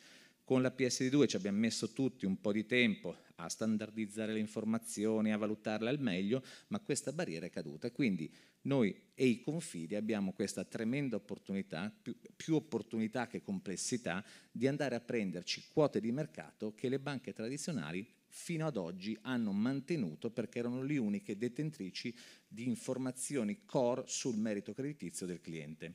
Con la PSD2 ci abbiamo messo tutti un po' di tempo a standardizzare le informazioni, a valutarle al meglio, ma questa barriera è caduta. quindi noi e i confidi abbiamo questa tremenda opportunità, più, più, opportunità che complessità, di andare a prenderci quote di mercato che le banche tradizionali fino ad oggi hanno mantenuto perché erano le uniche detentrici di informazioni core sul merito creditizio del cliente.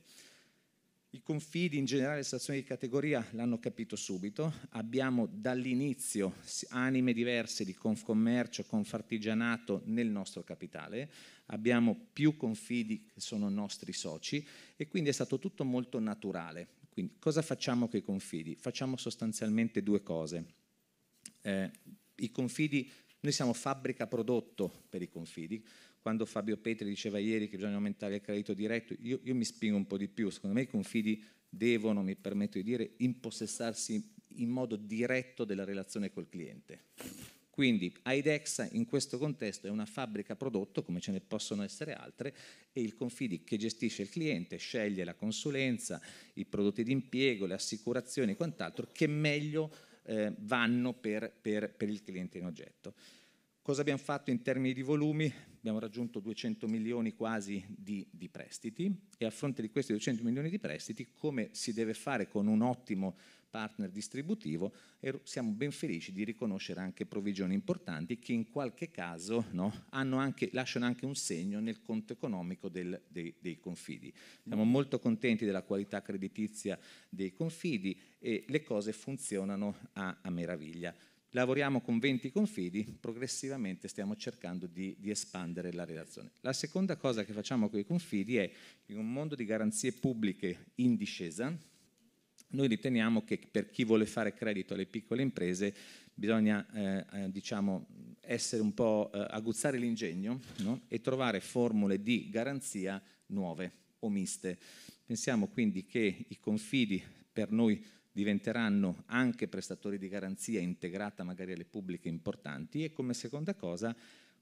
I confidi in generale, le stazioni di categoria l'hanno capito subito, abbiamo dall'inizio anime diverse di confcommercio, confartigianato nel nostro capitale, abbiamo più confidi che sono nostri soci e quindi è stato tutto molto naturale. Quindi cosa facciamo con i confidi? Facciamo sostanzialmente due cose. Eh, I confidi, noi siamo fabbrica prodotto per i confidi, quando Fabio Petri diceva ieri che bisogna aumentare il credito diretto, io, io mi spingo un po' di più, secondo me i confidi devono, mi permetto di dire, impossessarsi in modo diretto della relazione col cliente. Quindi Aidexa in questo contesto è una fabbrica prodotto, come ce ne possono essere altre, e il Confidi che gestisce il cliente sceglie la consulenza, i prodotti di impiego, le assicurazioni e quant'altro che meglio eh, vanno per, per, per il cliente in oggetto. Cosa abbiamo fatto in termini di volumi? Abbiamo raggiunto 200 milioni quasi di, di, prestiti e a fronte di questi 200 milioni di prestiti, come si deve fare con un ottimo partner distributivo, siamo ben felici di riconoscere anche provvigioni importanti che in qualche caso no, anche, lasciano anche un segno nel conto economico del, dei, dei confidi. Siamo molto contenti della qualità creditizia dei confidi e le cose funzionano a, a meraviglia. Lavoriamo con 20 confidi, progressivamente stiamo cercando di, di espandere la relazione. La seconda cosa che facciamo con i confidi è, in un mondo di garanzie pubbliche in discesa, noi riteniamo che per chi vuole fare credito alle piccole imprese bisogna eh, eh diciamo, essere un po' eh, aguzzare l'ingegno no? e trovare formule di garanzia nuove o miste. Pensiamo quindi che i confidi per noi diventeranno anche prestatori di garanzia integrata magari alle pubbliche importanti e come seconda cosa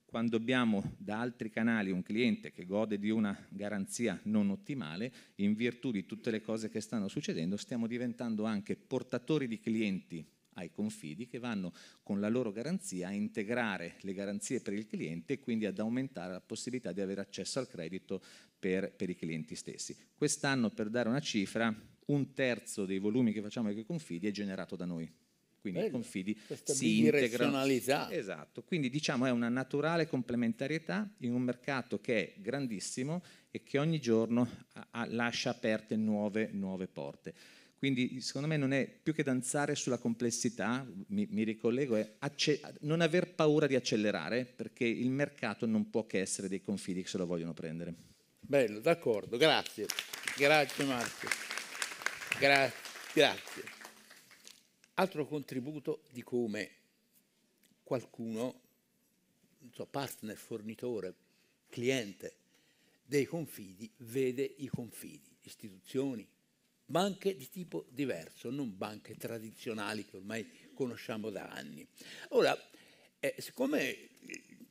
quando abbiamo da altri canali un cliente che gode di una garanzia non ottimale, in virtù di tutte le cose che stanno succedendo, stiamo diventando anche portatori di clienti ai confidi che vanno con la loro garanzia a integrare le garanzie per il cliente e quindi ad aumentare la possibilità di avere accesso al credito per, per i clienti stessi. Quest'anno, per dare una cifra, un terzo dei volumi che facciamo con i Confidi è generato da noi. Quindi Bello, i Confidi si integrano. Esatto, quindi diciamo è una naturale complementarietà in un mercato che è grandissimo e che ogni giorno a, lascia aperte nuove, nuove porte. Quindi secondo me non è più che danzare sulla complessità, mi, mi ricollego, è acce- non aver paura di accelerare perché il mercato non può che essere dei confidi che se lo vogliono prendere. Bello, d'accordo, grazie. Grazie Marco. Gra grazie. Altro contributo di come qualcuno, so, partner, fornitore, cliente dei confidi, vede i confidi, istituzioni, banche di tipo diverso, non banche tradizionali che ormai conosciamo da anni. Ora, eh, siccome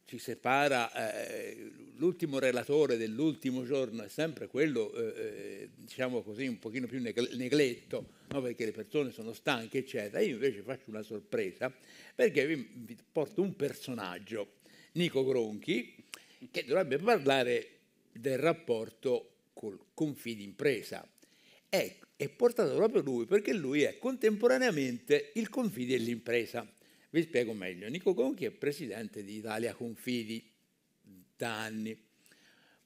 ci separa, eh, l'ultimo relatore dell'ultimo giorno è sempre quello, eh, eh diciamo così, un pochino più negletto, no? perché le persone sono stanche, eccetera. Io invece faccio una sorpresa perché vi porto un personaggio, Nico Gronchi, che dovrebbe parlare del rapporto col impresa. È, è portato proprio lui perché lui è contemporaneamente il Confidi e l'impresa. Vi spiego meglio. Nico Conchi è presidente di Italia Confidi da anni,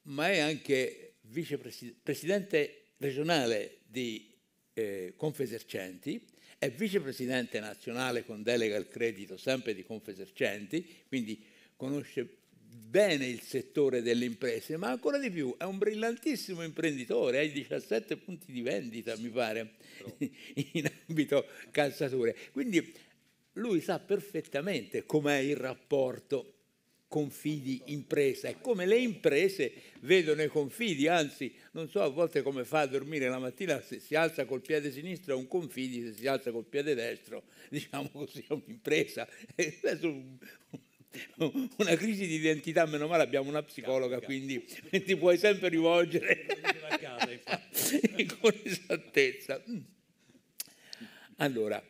ma è anche vicepresidente regionale di eh, Confesercenti, è vicepresidente nazionale con delega al credito sempre di Confesercenti, quindi conosce bene il settore delle imprese, ma ancora di più è un brillantissimo imprenditore, ha 17 punti di vendita, mi pare, in ambito calzature. Quindi lui sa perfettamente com'è il rapporto confidi impresa e come le imprese vedono i confidi, anzi non so a volte come fa a dormire la mattina se si alza col piede sinistro è un confidi, se si alza col piede destro diciamo così è un'impresa. È una crisi di identità, meno male abbiamo una psicologa, quindi ti puoi sempre rivolgere con esattezza. Mm. Allora,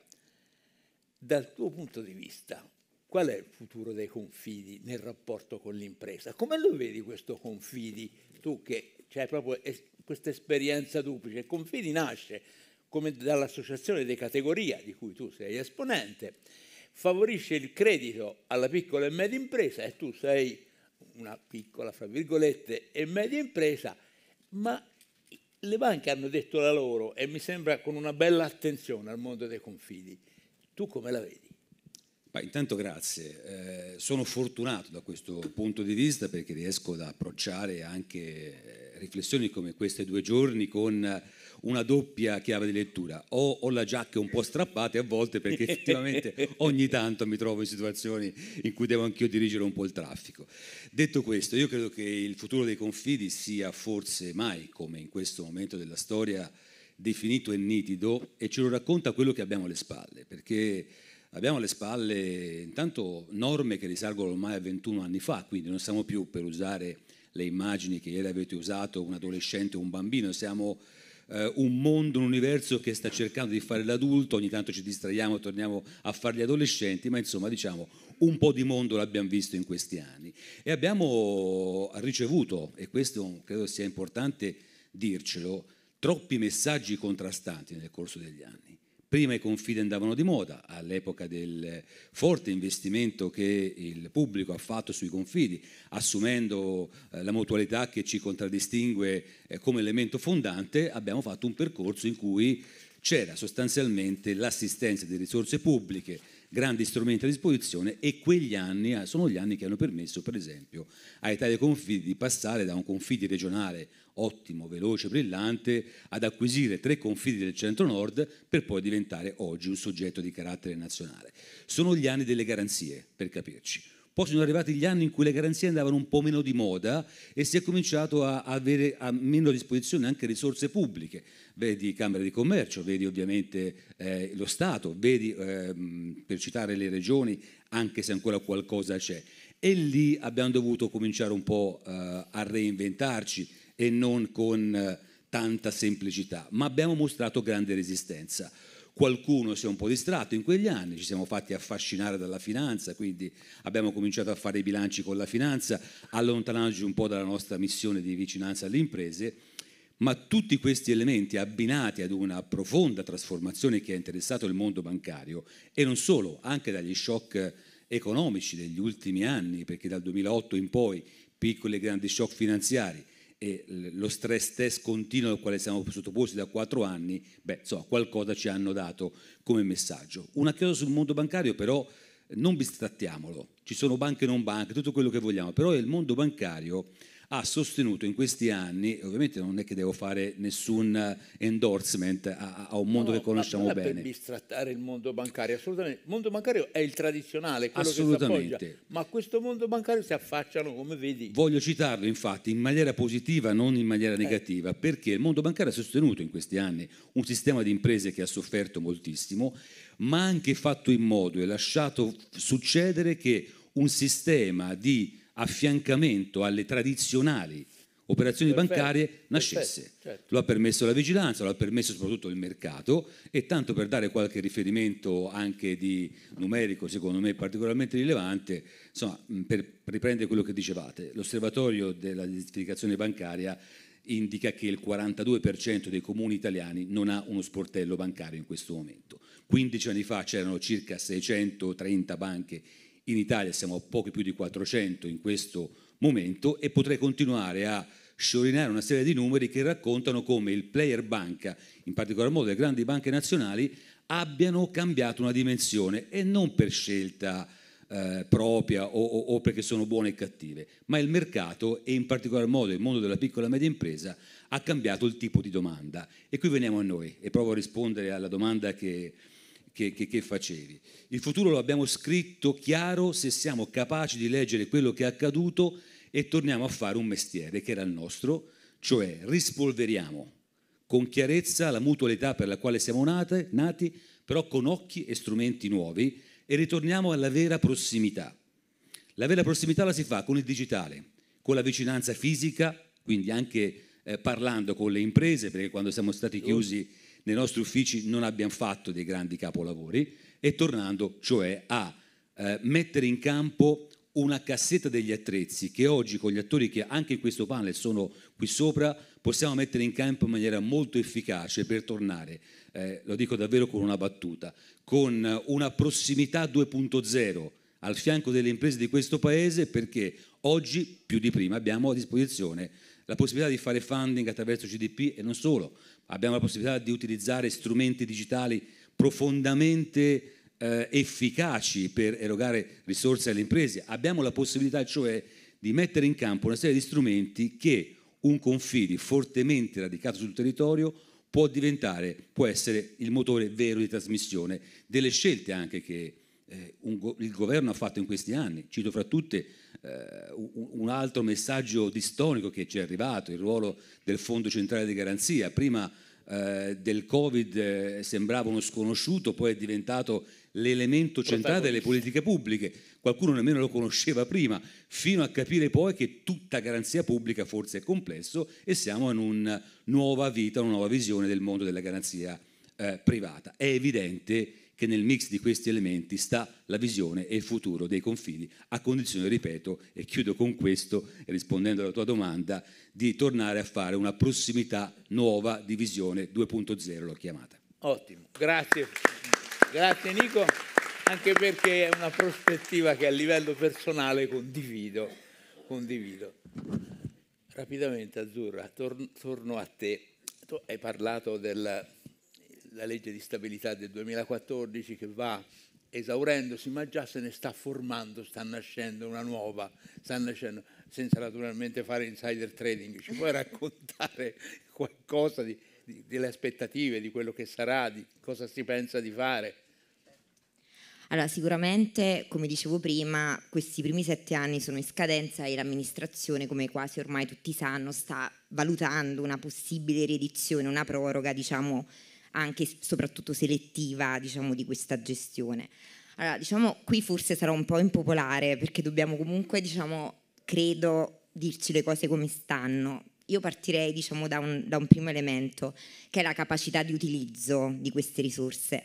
dal tuo punto di vista, qual è il futuro dei confidi nel rapporto con l'impresa? Come lo vedi questo confidi? Tu che hai proprio es- questa esperienza duplice, confidi nasce come dall'associazione di categoria di cui tu sei esponente, favorisce il credito alla piccola e media impresa e tu sei una piccola, fra virgolette, e media impresa, ma le banche hanno detto la loro e mi sembra con una bella attenzione al mondo dei confidi tu come la vedi? Beh, intanto grazie, eh, sono fortunato da questo punto di vista perché riesco ad approcciare anche eh, riflessioni come queste due giorni con una doppia chiave di lettura. O ho la giacca un po' strappata a volte perché effettivamente ogni tanto mi trovo in situazioni in cui devo anch'io dirigere un po' il traffico. Detto questo, io credo che il futuro dei confidi sia forse mai come in questo momento della storia definito e nitido e ce lo racconta quello che abbiamo alle spalle, perché abbiamo alle spalle intanto norme che risalgono ormai a 21 anni fa, quindi non siamo più per usare le immagini che ieri avete usato, un adolescente o un bambino, siamo eh, un mondo, un universo che sta cercando di fare l'adulto, ogni tanto ci distraiamo, e torniamo a fare gli adolescenti, ma insomma diciamo un po' di mondo l'abbiamo visto in questi anni e abbiamo ricevuto, e questo credo sia importante dircelo, troppi messaggi contrastanti nel corso degli anni. Prima i confidi andavano di moda, all'epoca del forte investimento che il pubblico ha fatto sui confidi, assumendo eh, la mutualità che ci contraddistingue eh, come elemento fondante, abbiamo fatto un percorso in cui c'era sostanzialmente l'assistenza di risorse pubbliche, grandi strumenti a disposizione e quegli anni eh, sono gli anni che hanno permesso per esempio ai tali confidi di passare da un confidi regionale ottimo, veloce, brillante, ad acquisire tre confini del centro-nord per poi diventare oggi un soggetto di carattere nazionale. Sono gli anni delle garanzie, per capirci. Poi sono arrivati gli anni in cui le garanzie andavano un po' meno di moda e si è cominciato a avere a meno a disposizione anche risorse pubbliche, vedi Camera di Commercio, vedi ovviamente eh, lo Stato, vedi ehm, per citare le regioni, anche se ancora qualcosa c'è. E lì abbiamo dovuto cominciare un po' eh, a reinventarci e non con eh, tanta semplicità, ma abbiamo mostrato grande resistenza. Qualcuno si è un po' distratto in quegli anni, ci siamo fatti affascinare dalla finanza, quindi abbiamo cominciato a fare i bilanci con la finanza, allontanandoci un po' dalla nostra missione di vicinanza alle imprese, ma tutti questi elementi abbinati ad una profonda trasformazione che ha interessato il mondo bancario e non solo, anche dagli shock economici degli ultimi anni, perché dal 2008 in poi piccoli e grandi shock finanziari, e lo stress test continuo al quale siamo sottoposti da quattro anni, beh, insomma, qualcosa ci hanno dato come messaggio. Una cosa sul mondo bancario però non bistrattiamolo, ci sono banche e non banche, tutto quello che vogliamo, però il mondo bancario ha sostenuto in questi anni, ovviamente non è che devo fare nessun endorsement a, a un mondo no, che conosciamo bene. Non è per bistrattare il mondo bancario, assolutamente. Il mondo bancario è il tradizionale, quello assolutamente. che si ma a questo mondo bancario si affacciano, come vedi. Voglio citarlo infatti in maniera positiva, non in maniera eh. negativa, eh. perché il mondo bancario ha sostenuto in questi anni un sistema di imprese che ha sofferto moltissimo, ma ha anche fatto in modo e lasciato succedere che un sistema di affiancamento alle tradizionali operazioni perfetto, bancarie nascesse. Perfetto, certo. Lo ha permesso la vigilanza, lo ha permesso soprattutto il mercato e tanto per dare qualche riferimento anche di numerico, secondo me particolarmente rilevante, insomma, per riprendere quello che dicevate, l'osservatorio della diversificazione bancaria indica che il 42% dei comuni italiani non ha uno sportello bancario in questo momento. 15 anni fa c'erano circa 630 banche in Italia siamo a pochi più di 400 in questo momento e potrei continuare a sciorinare una serie di numeri che raccontano come il player banca, in particolar modo le grandi banche nazionali, abbiano cambiato una dimensione e non per scelta eh, propria o, o, o, perché sono buone e cattive, ma il mercato e in particolar modo il mondo della piccola e media impresa ha cambiato il tipo di domanda. E qui veniamo a noi e provo a rispondere alla domanda che che, che, che facevi. Il futuro lo abbiamo scritto chiaro se siamo capaci di leggere quello che è accaduto e torniamo a fare un mestiere che era il nostro, cioè rispolveriamo con chiarezza la mutualità per la quale siamo nate, nati, però con occhi e strumenti nuovi e ritorniamo alla vera prossimità. La vera prossimità la si fa con il digitale, con la vicinanza fisica, quindi anche eh, parlando con le imprese, perché quando siamo stati chiusi nei nostri uffici non abbiamo fatto dei grandi capolavori e tornando cioè a eh, mettere in campo una cassetta degli attrezzi che oggi con gli attori che anche in questo panel sono qui sopra possiamo mettere in campo in maniera molto efficace per tornare, eh, lo dico davvero con una battuta, con una prossimità 2.0 al fianco delle imprese di questo paese perché oggi più di prima abbiamo a disposizione la possibilità di fare funding attraverso GDP e non solo, abbiamo la possibilità di utilizzare strumenti digitali profondamente eh, efficaci per erogare risorse alle imprese. Abbiamo la possibilità cioè di mettere in campo una serie di strumenti che un confidi fortemente radicato sul territorio può diventare, può essere il motore vero di trasmissione delle scelte anche che eh, go- il governo ha fatto in questi anni. Cito fra tutte eh, un altro messaggio distonico che ci è arrivato, il ruolo del Fondo Centrale di Garanzia. Prima eh, del Covid eh, sembrava uno sconosciuto, poi è diventato l'elemento centrale delle politiche pubbliche. Qualcuno nemmeno lo conosceva prima, fino a capire poi che tutta garanzia pubblica forse è complesso e siamo in una nuova vita, una nuova visione del mondo della garanzia eh, privata. È evidente che nel mix di questi elementi sta la visione e il futuro dei confini, a condizione, ripeto, e chiudo con questo, rispondendo alla tua domanda, di tornare a fare una prossimità nuova di visione 2.0, l'ho chiamata. Ottimo, grazie. Grazie Nico, anche perché è una prospettiva che a livello personale condivido. condivido. Rapidamente Azzurra, tor- torno a te. Tu hai parlato del la legge di stabilità del 2014 che va esaurendosi, ma già se ne sta formando, sta nascendo una nuova, sta nascendo, senza naturalmente fare insider trading. Ci puoi raccontare qualcosa di, di, delle aspettative, di quello che sarà, di cosa si pensa di fare? Allora, sicuramente, come dicevo prima, questi primi sette anni sono in scadenza e l'amministrazione, come quasi ormai tutti sanno, sta valutando una possibile riedizione, una proroga, diciamo, anche e soprattutto selettiva diciamo, di questa gestione. Allora, diciamo, qui forse sarà un po' impopolare perché dobbiamo comunque, diciamo, credo, dirci le cose come stanno. Io partirei diciamo, da, un, da, un, primo elemento, che è la capacità di utilizzo di queste risorse.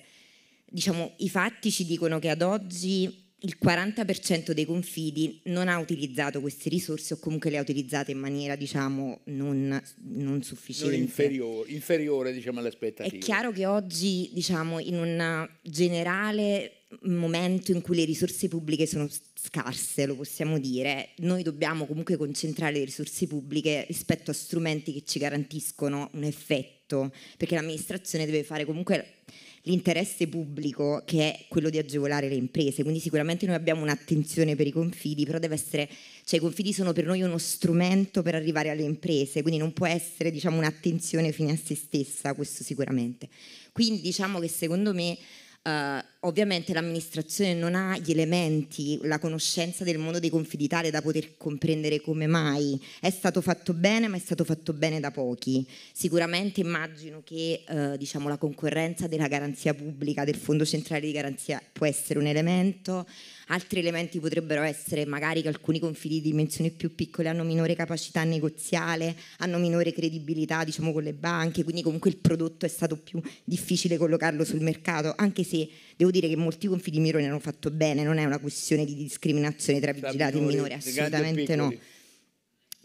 Diciamo, I fatti ci dicono che ad oggi il 40% dei confidi non ha utilizzato queste risorse o comunque le ha utilizzate in maniera diciamo non, non sufficiente. Non inferiore, inferiore diciamo, all'aspettativa. È chiaro che oggi diciamo in un generale momento in cui le risorse pubbliche sono scarse, lo possiamo dire, noi dobbiamo comunque concentrare le risorse pubbliche rispetto a strumenti che ci garantiscono un effetto, perché l'amministrazione deve fare comunque l'interesse pubblico che è quello di agevolare le imprese, quindi sicuramente noi abbiamo un'attenzione per i confidi, però deve essere, cioè i confidi sono per noi uno strumento per arrivare alle imprese, quindi non può essere diciamo, un'attenzione fine a se stessa, questo sicuramente. Quindi diciamo che secondo me eh, ovviamente l'amministrazione non ha gli elementi, la conoscenza del mondo dei d'Italia da poter comprendere come mai è stato fatto bene, ma è stato fatto bene da pochi. Sicuramente immagino che eh, diciamo, la concorrenza della garanzia pubblica, del Fondo Centrale di Garanzia può essere un elemento, Altri elementi potrebbero essere magari che alcuni confini di dimensioni più piccole hanno minore capacità negoziale, hanno minore credibilità diciamo, con le banche, quindi comunque il prodotto è stato più difficile collocarlo sul mercato, anche se devo dire che molti confidi minori hanno fatto bene, non è una questione di discriminazione tra vigilati e minori, assolutamente no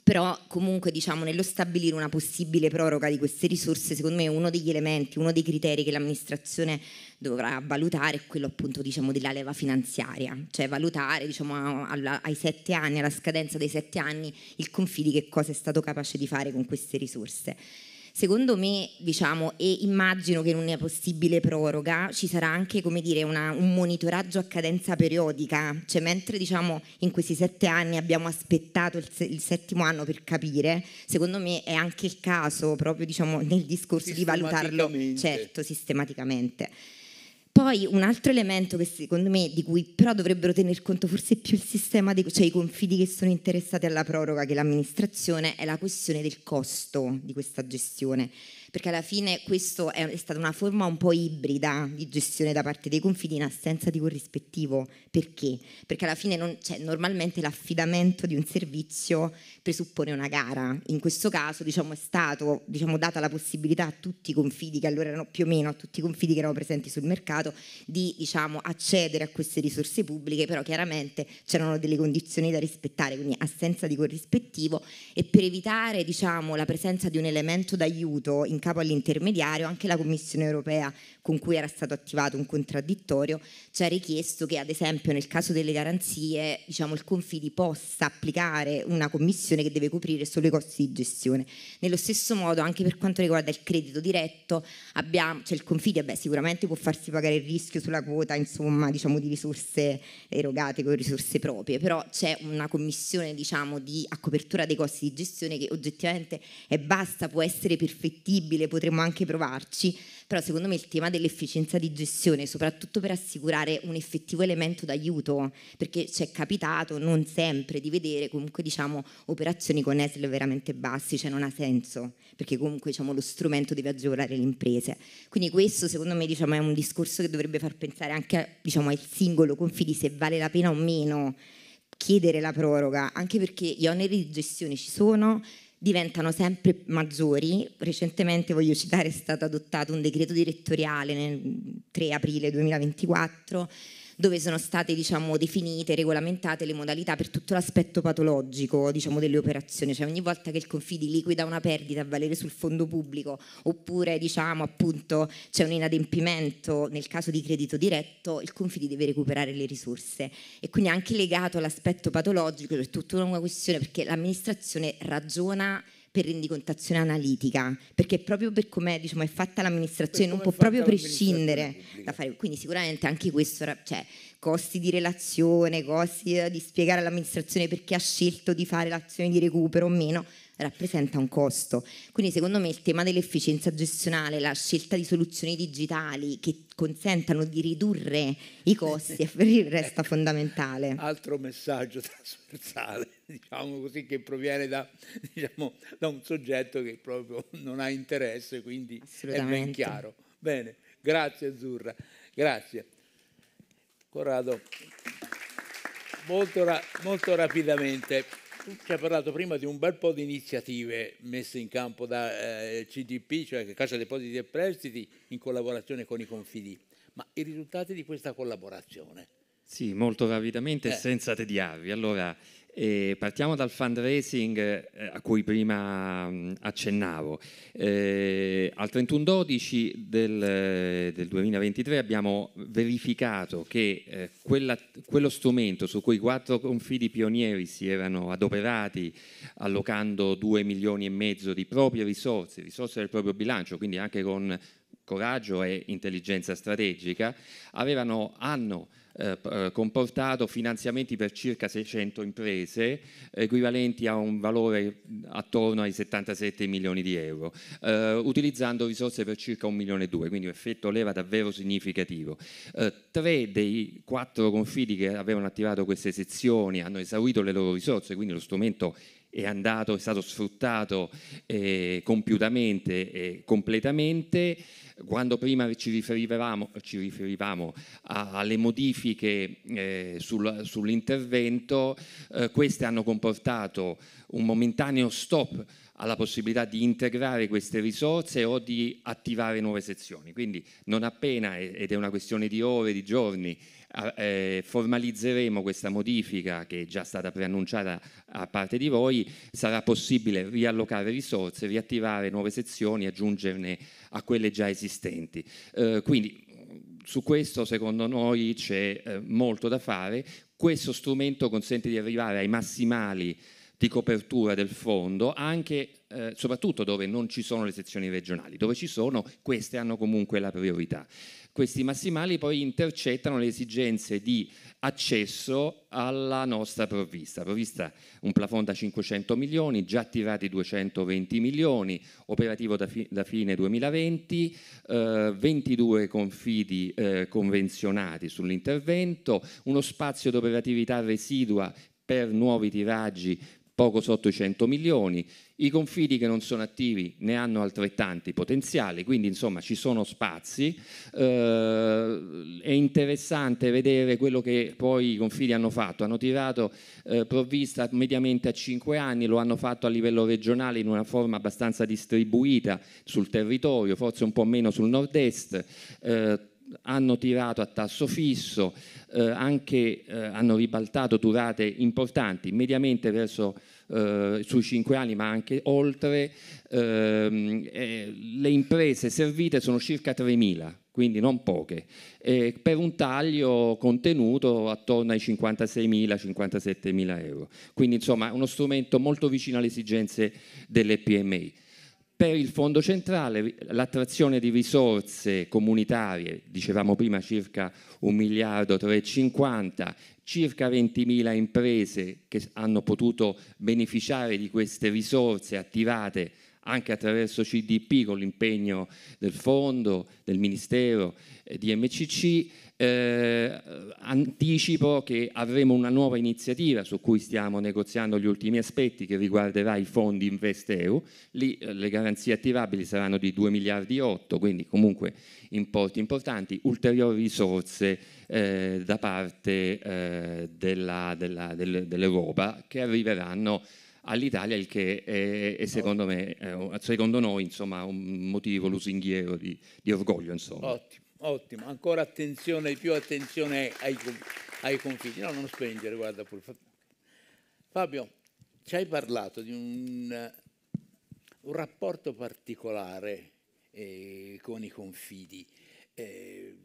però comunque diciamo nello stabilire una possibile proroga di queste risorse, secondo me uno degli elementi, uno dei criteri che l'amministrazione dovrà valutare è quello appunto diciamo della leva finanziaria, cioè valutare diciamo ai sette anni, alla scadenza dei sette anni, il confidi che cosa è stato capace di fare con queste risorse. Secondo me, diciamo, e immagino che in una possibile proroga ci sarà anche, come dire, una, un monitoraggio a cadenza periodica, cioè mentre diciamo in questi sette anni abbiamo aspettato il, il settimo anno per capire, secondo me è anche il caso proprio diciamo nel discorso di valutarlo certo sistematicamente. Poi un altro elemento che secondo me, di cui però dovrebbero tener conto forse più il sistema, dei, cioè i confidi che sono interessati alla proroga che l'amministrazione, è la questione del costo di questa gestione perché alla fine questa è, è stata una forma un po' ibrida di gestione da parte dei confidi in assenza di corrispettivo. Perché? Perché alla fine non, cioè, normalmente l'affidamento di un servizio presuppone una gara. In questo caso diciamo, è stata diciamo, data la possibilità a tutti i confidi, che allora erano più o meno a tutti i confidi che erano presenti sul mercato, di diciamo, accedere a queste risorse pubbliche, però chiaramente c'erano delle condizioni da rispettare, quindi assenza di corrispettivo e per evitare diciamo, la presenza di un elemento d'aiuto in in capo all'intermediario, anche la Commissione europea con cui era stato attivato un contraddittorio ci ha richiesto che ad esempio nel caso delle garanzie diciamo, il Confidi possa applicare una commissione che deve coprire solo i costi di gestione. Nello stesso modo anche per quanto riguarda il credito diretto abbiamo, cioè il Confidi vabbè, sicuramente può farsi pagare il rischio sulla quota insomma, diciamo, di risorse erogate con risorse proprie, però c'è una commissione diciamo, di, a copertura dei costi di gestione che oggettivamente è basta, può essere perfettibile possibile, potremmo anche provarci, però secondo me il tema dell'efficienza di gestione, soprattutto per assicurare un effettivo elemento d'aiuto, perché ci è capitato non sempre di vedere comunque diciamo, operazioni con ESL veramente bassi, cioè non ha senso, perché comunque diciamo, lo strumento deve agevolare le imprese. Quindi questo secondo me diciamo, è un discorso che dovrebbe far pensare anche diciamo, al singolo confidi se vale la pena o meno chiedere la proroga, anche perché gli oneri di gestione ci sono, diventano sempre maggiori. Recentemente, voglio citare, è stato adottato un decreto direttoriale nel 3 aprile 2024 dove sono state diciamo, definite, regolamentate le modalità per tutto l'aspetto patologico diciamo, delle operazioni, cioè ogni volta che il Confidi liquida una perdita a valere sul fondo pubblico oppure diciamo, appunto, c'è un inadempimento nel caso di credito diretto, il Confidi deve recuperare le risorse e quindi anche legato all'aspetto patologico cioè, è tutta una questione perché l'amministrazione ragiona per rendicontazione analitica, perché proprio per come diciamo, è fatta l'amministrazione non può proprio prescindere da fare. Quindi sicuramente anche questo, cioè costi di relazione, costi eh, di spiegare all'amministrazione perché ha scelto di fare l'azione di recupero o meno, rappresenta un costo. Quindi secondo me il tema dell'efficienza gestionale, la scelta di soluzioni digitali che consentano di ridurre i costi resta per il fondamentale. Altro messaggio trasversale, diciamo così, che proviene da, diciamo, da un soggetto che proprio non ha interesse, quindi è ben chiaro. Bene, grazie Azzurra, grazie. Corrado, molto, ra- molto rapidamente. Tu ci hai parlato prima di un bel po' di iniziative messe in campo da eh, CDP, cioè Cassa Depositi e Prestiti, in collaborazione con i Confidi. Ma i risultati di questa collaborazione? Sì, molto rapidamente e eh. senza tediarvi. Allora, e partiamo dal fundraising eh, a cui prima accennavo. Eh, al 31-12 del, eh, del, 2023 abbiamo verificato che eh, quella, quello strumento su cui quattro confidi pionieri si erano adoperati allocando 2 milioni e mezzo di proprie risorse, risorse del proprio bilancio, quindi anche con coraggio e intelligenza strategica, avevano, hanno eh, eh, comportato finanziamenti per circa 600 imprese equivalenti a un valore attorno ai 77 milioni di euro, eh, utilizzando risorse per circa 1 milione e 2, quindi un effetto leva davvero significativo. Eh, tre dei quattro confidi che avevano attivato queste sezioni hanno esaurito le loro risorse, quindi lo strumento è andato, è stato sfruttato eh, compiutamente e completamente. Quando prima ci riferivamo, ci riferivamo alle modifiche eh, sul, sull'intervento, eh, queste hanno comportato un momentaneo stop alla possibilità di integrare queste risorse o di attivare nuove sezioni. Quindi non appena, ed è una questione di ore, di giorni, eh, formalizzeremo questa modifica che è già stata preannunciata a parte di voi, sarà possibile riallocare risorse, riattivare nuove sezioni, aggiungerne a quelle già esistenti. Eh, quindi su questo secondo noi c'è eh, molto da fare, questo strumento consente di arrivare ai massimali di copertura del fondo, anche, eh, soprattutto dove non ci sono le sezioni regionali, dove ci sono queste hanno comunque la priorità. Questi massimali poi intercettano le esigenze di accesso alla nostra provvista, provvista un plafond da 500 milioni, già attivati 220 milioni, operativo da, fi- da fine 2020, eh, 22 confidi eh, convenzionati sull'intervento, uno spazio di operatività residua per nuovi tiraggi poco sotto i 100 milioni, i confidi che non sono attivi ne hanno altrettanti potenziali, quindi insomma ci sono spazi, eh, è interessante vedere quello che poi i confidi hanno fatto, hanno tirato eh, provvista mediamente a 5 anni, lo hanno fatto a livello regionale in una forma abbastanza distribuita sul territorio, forse un po' meno sul nord-est. Eh, hanno tirato a tasso fisso, eh, anche, eh, hanno ribaltato durate importanti, mediamente verso, eh, sui 5 anni ma anche oltre. Ehm, eh, le imprese servite sono circa 3.000, quindi non poche, per un taglio contenuto attorno ai 56.000-57.000 euro. Quindi insomma uno strumento molto vicino alle esigenze delle PMI. Per il Fondo centrale l'attrazione di risorse comunitarie, dicevamo prima circa 1 miliardo 350, circa 20.000 imprese che hanno potuto beneficiare di queste risorse attivate anche attraverso CDP con l'impegno del fondo, del ministero, eh, di MCC eh, anticipo che avremo una nuova iniziativa su cui stiamo negoziando gli ultimi aspetti che riguarderà i fondi InvestEU, lì eh, le garanzie attivabili saranno di 2 miliardi e 8, quindi comunque importi importanti, ulteriori risorse eh, da parte eh, dell'Europa che arriveranno all'Italia, il che è, è secondo, me, secondo, noi insomma, un motivo lusinghiero di, di orgoglio. Insomma. Ottimo ottimo. Ancora attenzione, più attenzione ai, ai confini. No, non spengere, guarda pure. Fabio, ci hai parlato di un, un rapporto particolare eh, con i confini, Eh,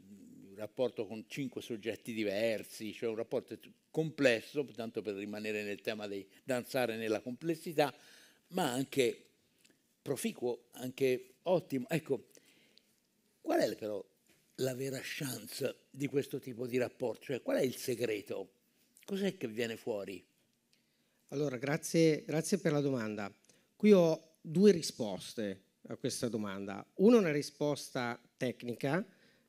un rapporto con cinque soggetti diversi, cioè un rapporto complesso, tanto per rimanere nel tema di danzare nella complessità, ma anche proficuo, anche ottimo. Ecco, qual è però la vera chance di questo tipo di rapporto? Cioè, qual è il segreto? Cos'è che viene fuori? Allora, grazie, grazie per la domanda. Qui ho due risposte a questa domanda. Una è una risposta tecnica,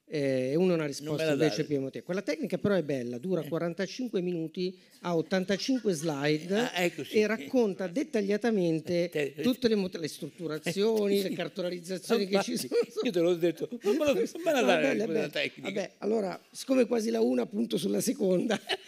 eh, e eh, uno una risposta invece più piemontese. Quella tecnica però è bella, dura 45 eh. minuti, ha 85 slide ah, ecco e racconta dettagliatamente eh. tutte le, le strutturazioni, le cartolarizzazioni che ci sono. Io te l'ho detto, non la, non me la bella, bella. tecnica. Vabbè, allora, siccome quasi la una, punto sulla seconda.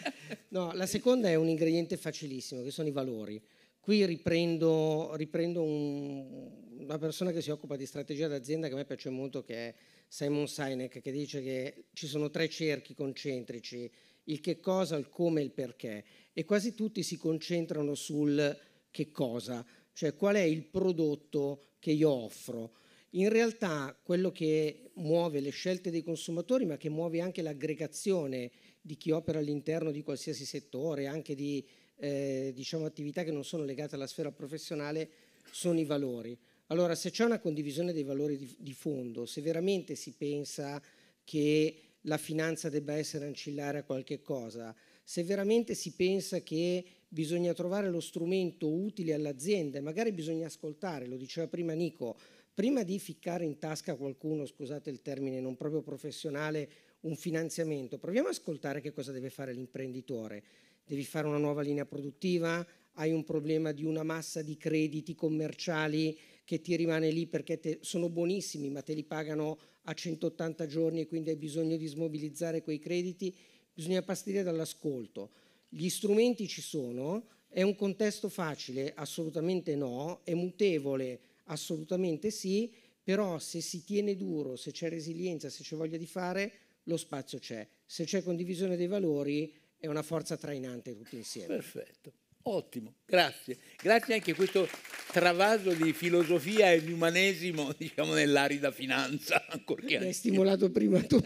No, la seconda è un ingrediente facilissimo, che sono i valori. Qui riprendo, riprendo un, una persona che si occupa di strategia d'azienda che a me piace molto, che è Simon Sinek che dice che ci sono tre cerchi concentrici, il che cosa, il come e il perché, e quasi tutti si concentrano sul che cosa, cioè qual è il prodotto che io offro. In realtà quello che muove le scelte dei consumatori, ma che muove anche l'aggregazione di chi opera all'interno di qualsiasi settore, anche di eh, diciamo, attività che non sono legate alla sfera professionale, sono i valori. Allora, se c'è una condivisione dei valori di, di fondo, se veramente si pensa che la finanza debba essere ancillare a qualche cosa, se veramente si pensa che bisogna trovare lo strumento utile all'azienda e magari bisogna ascoltare, lo diceva prima Nico, prima di ficcare in tasca a qualcuno, scusate il termine non proprio professionale, un finanziamento, proviamo ad ascoltare che cosa deve fare l'imprenditore. Devi fare una nuova linea produttiva, hai un problema di una massa di crediti commerciali che ti rimane lì perché te, sono buonissimi, ma te li pagano a 180 giorni e quindi hai bisogno di smobilizzare quei crediti, bisogna partire dall'ascolto. Gli strumenti ci sono, è un contesto facile? Assolutamente no, è mutevole? Assolutamente sì, però se si tiene duro, se c'è resilienza, se c'è voglia di fare, lo spazio c'è. Se c'è condivisione dei valori, è una forza trainante tutti insieme. Perfetto. Ottimo, grazie. Grazie anche a questo travaso di filosofia e di umanesimo, diciamo, nell'arida finanza. Mi hai stimolato prima tu.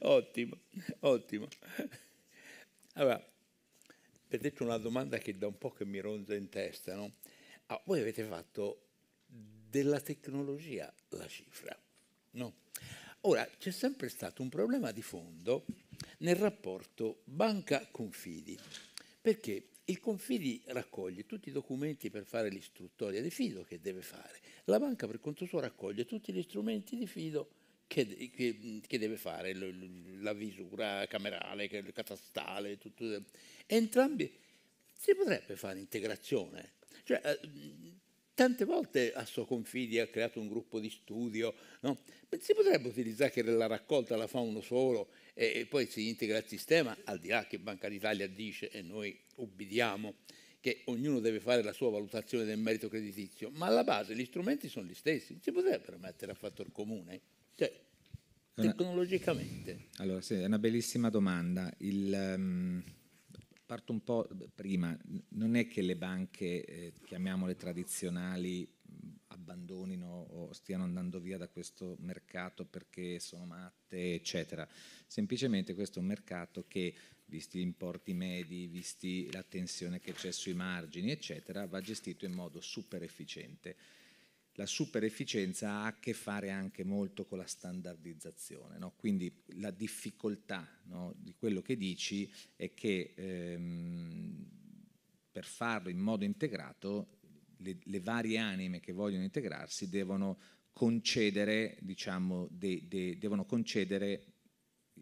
ottimo, ottimo. Allora, vedete una domanda che da un po' che mi ronza in testa, no? Ah, voi avete fatto della tecnologia la cifra, no? Ora, c'è sempre stato un problema di fondo nel rapporto banca-confidi perché il Confidi raccoglie tutti i documenti per fare l'istruttoria di fido che deve fare, la banca per conto suo raccoglie tutti gli strumenti di fido che, che, che deve fare, la visura camerale, il catastale, tutto. entrambi si potrebbe fare integrazione. Cioè, eh, Tante volte Asso Confidi ha creato un gruppo di studio, no? si potrebbe utilizzare che la raccolta la fa uno solo e poi si integra il sistema, al di là che Banca d'Italia dice e noi ubbidiamo che ognuno deve fare la sua valutazione del merito creditizio, ma alla base gli strumenti sono gli stessi, si potrebbero mettere a fattor comune, cioè tecnologicamente. Allora, sì, è una bellissima domanda. Il, um, parto un po' prima, non è che le banche, eh, chiamiamole tradizionali, abbandonino o stiano andando via da questo mercato perché sono matte, eccetera. Semplicemente questo è un mercato che, visti gli importi medi, visti la tensione che c'è sui margini, eccetera, va gestito in modo super efficiente. La super efficienza ha a che fare anche molto con la standardizzazione, no? quindi la difficoltà no, di quello che dici è che ehm, per farlo in modo integrato le, le, varie anime che vogliono integrarsi devono concedere, diciamo, de, de, devono concedere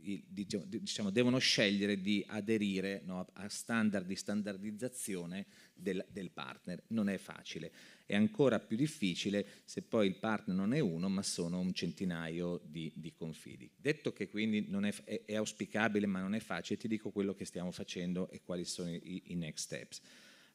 Diciamo, devono scegliere di aderire no, a standard di standardizzazione del, del, partner. Non è facile. È ancora più difficile se poi il partner non è uno, ma sono un centinaio di, di confidi. Detto che quindi è, è, è, auspicabile, ma non è facile, ti dico quello che stiamo facendo e quali sono i, i next steps.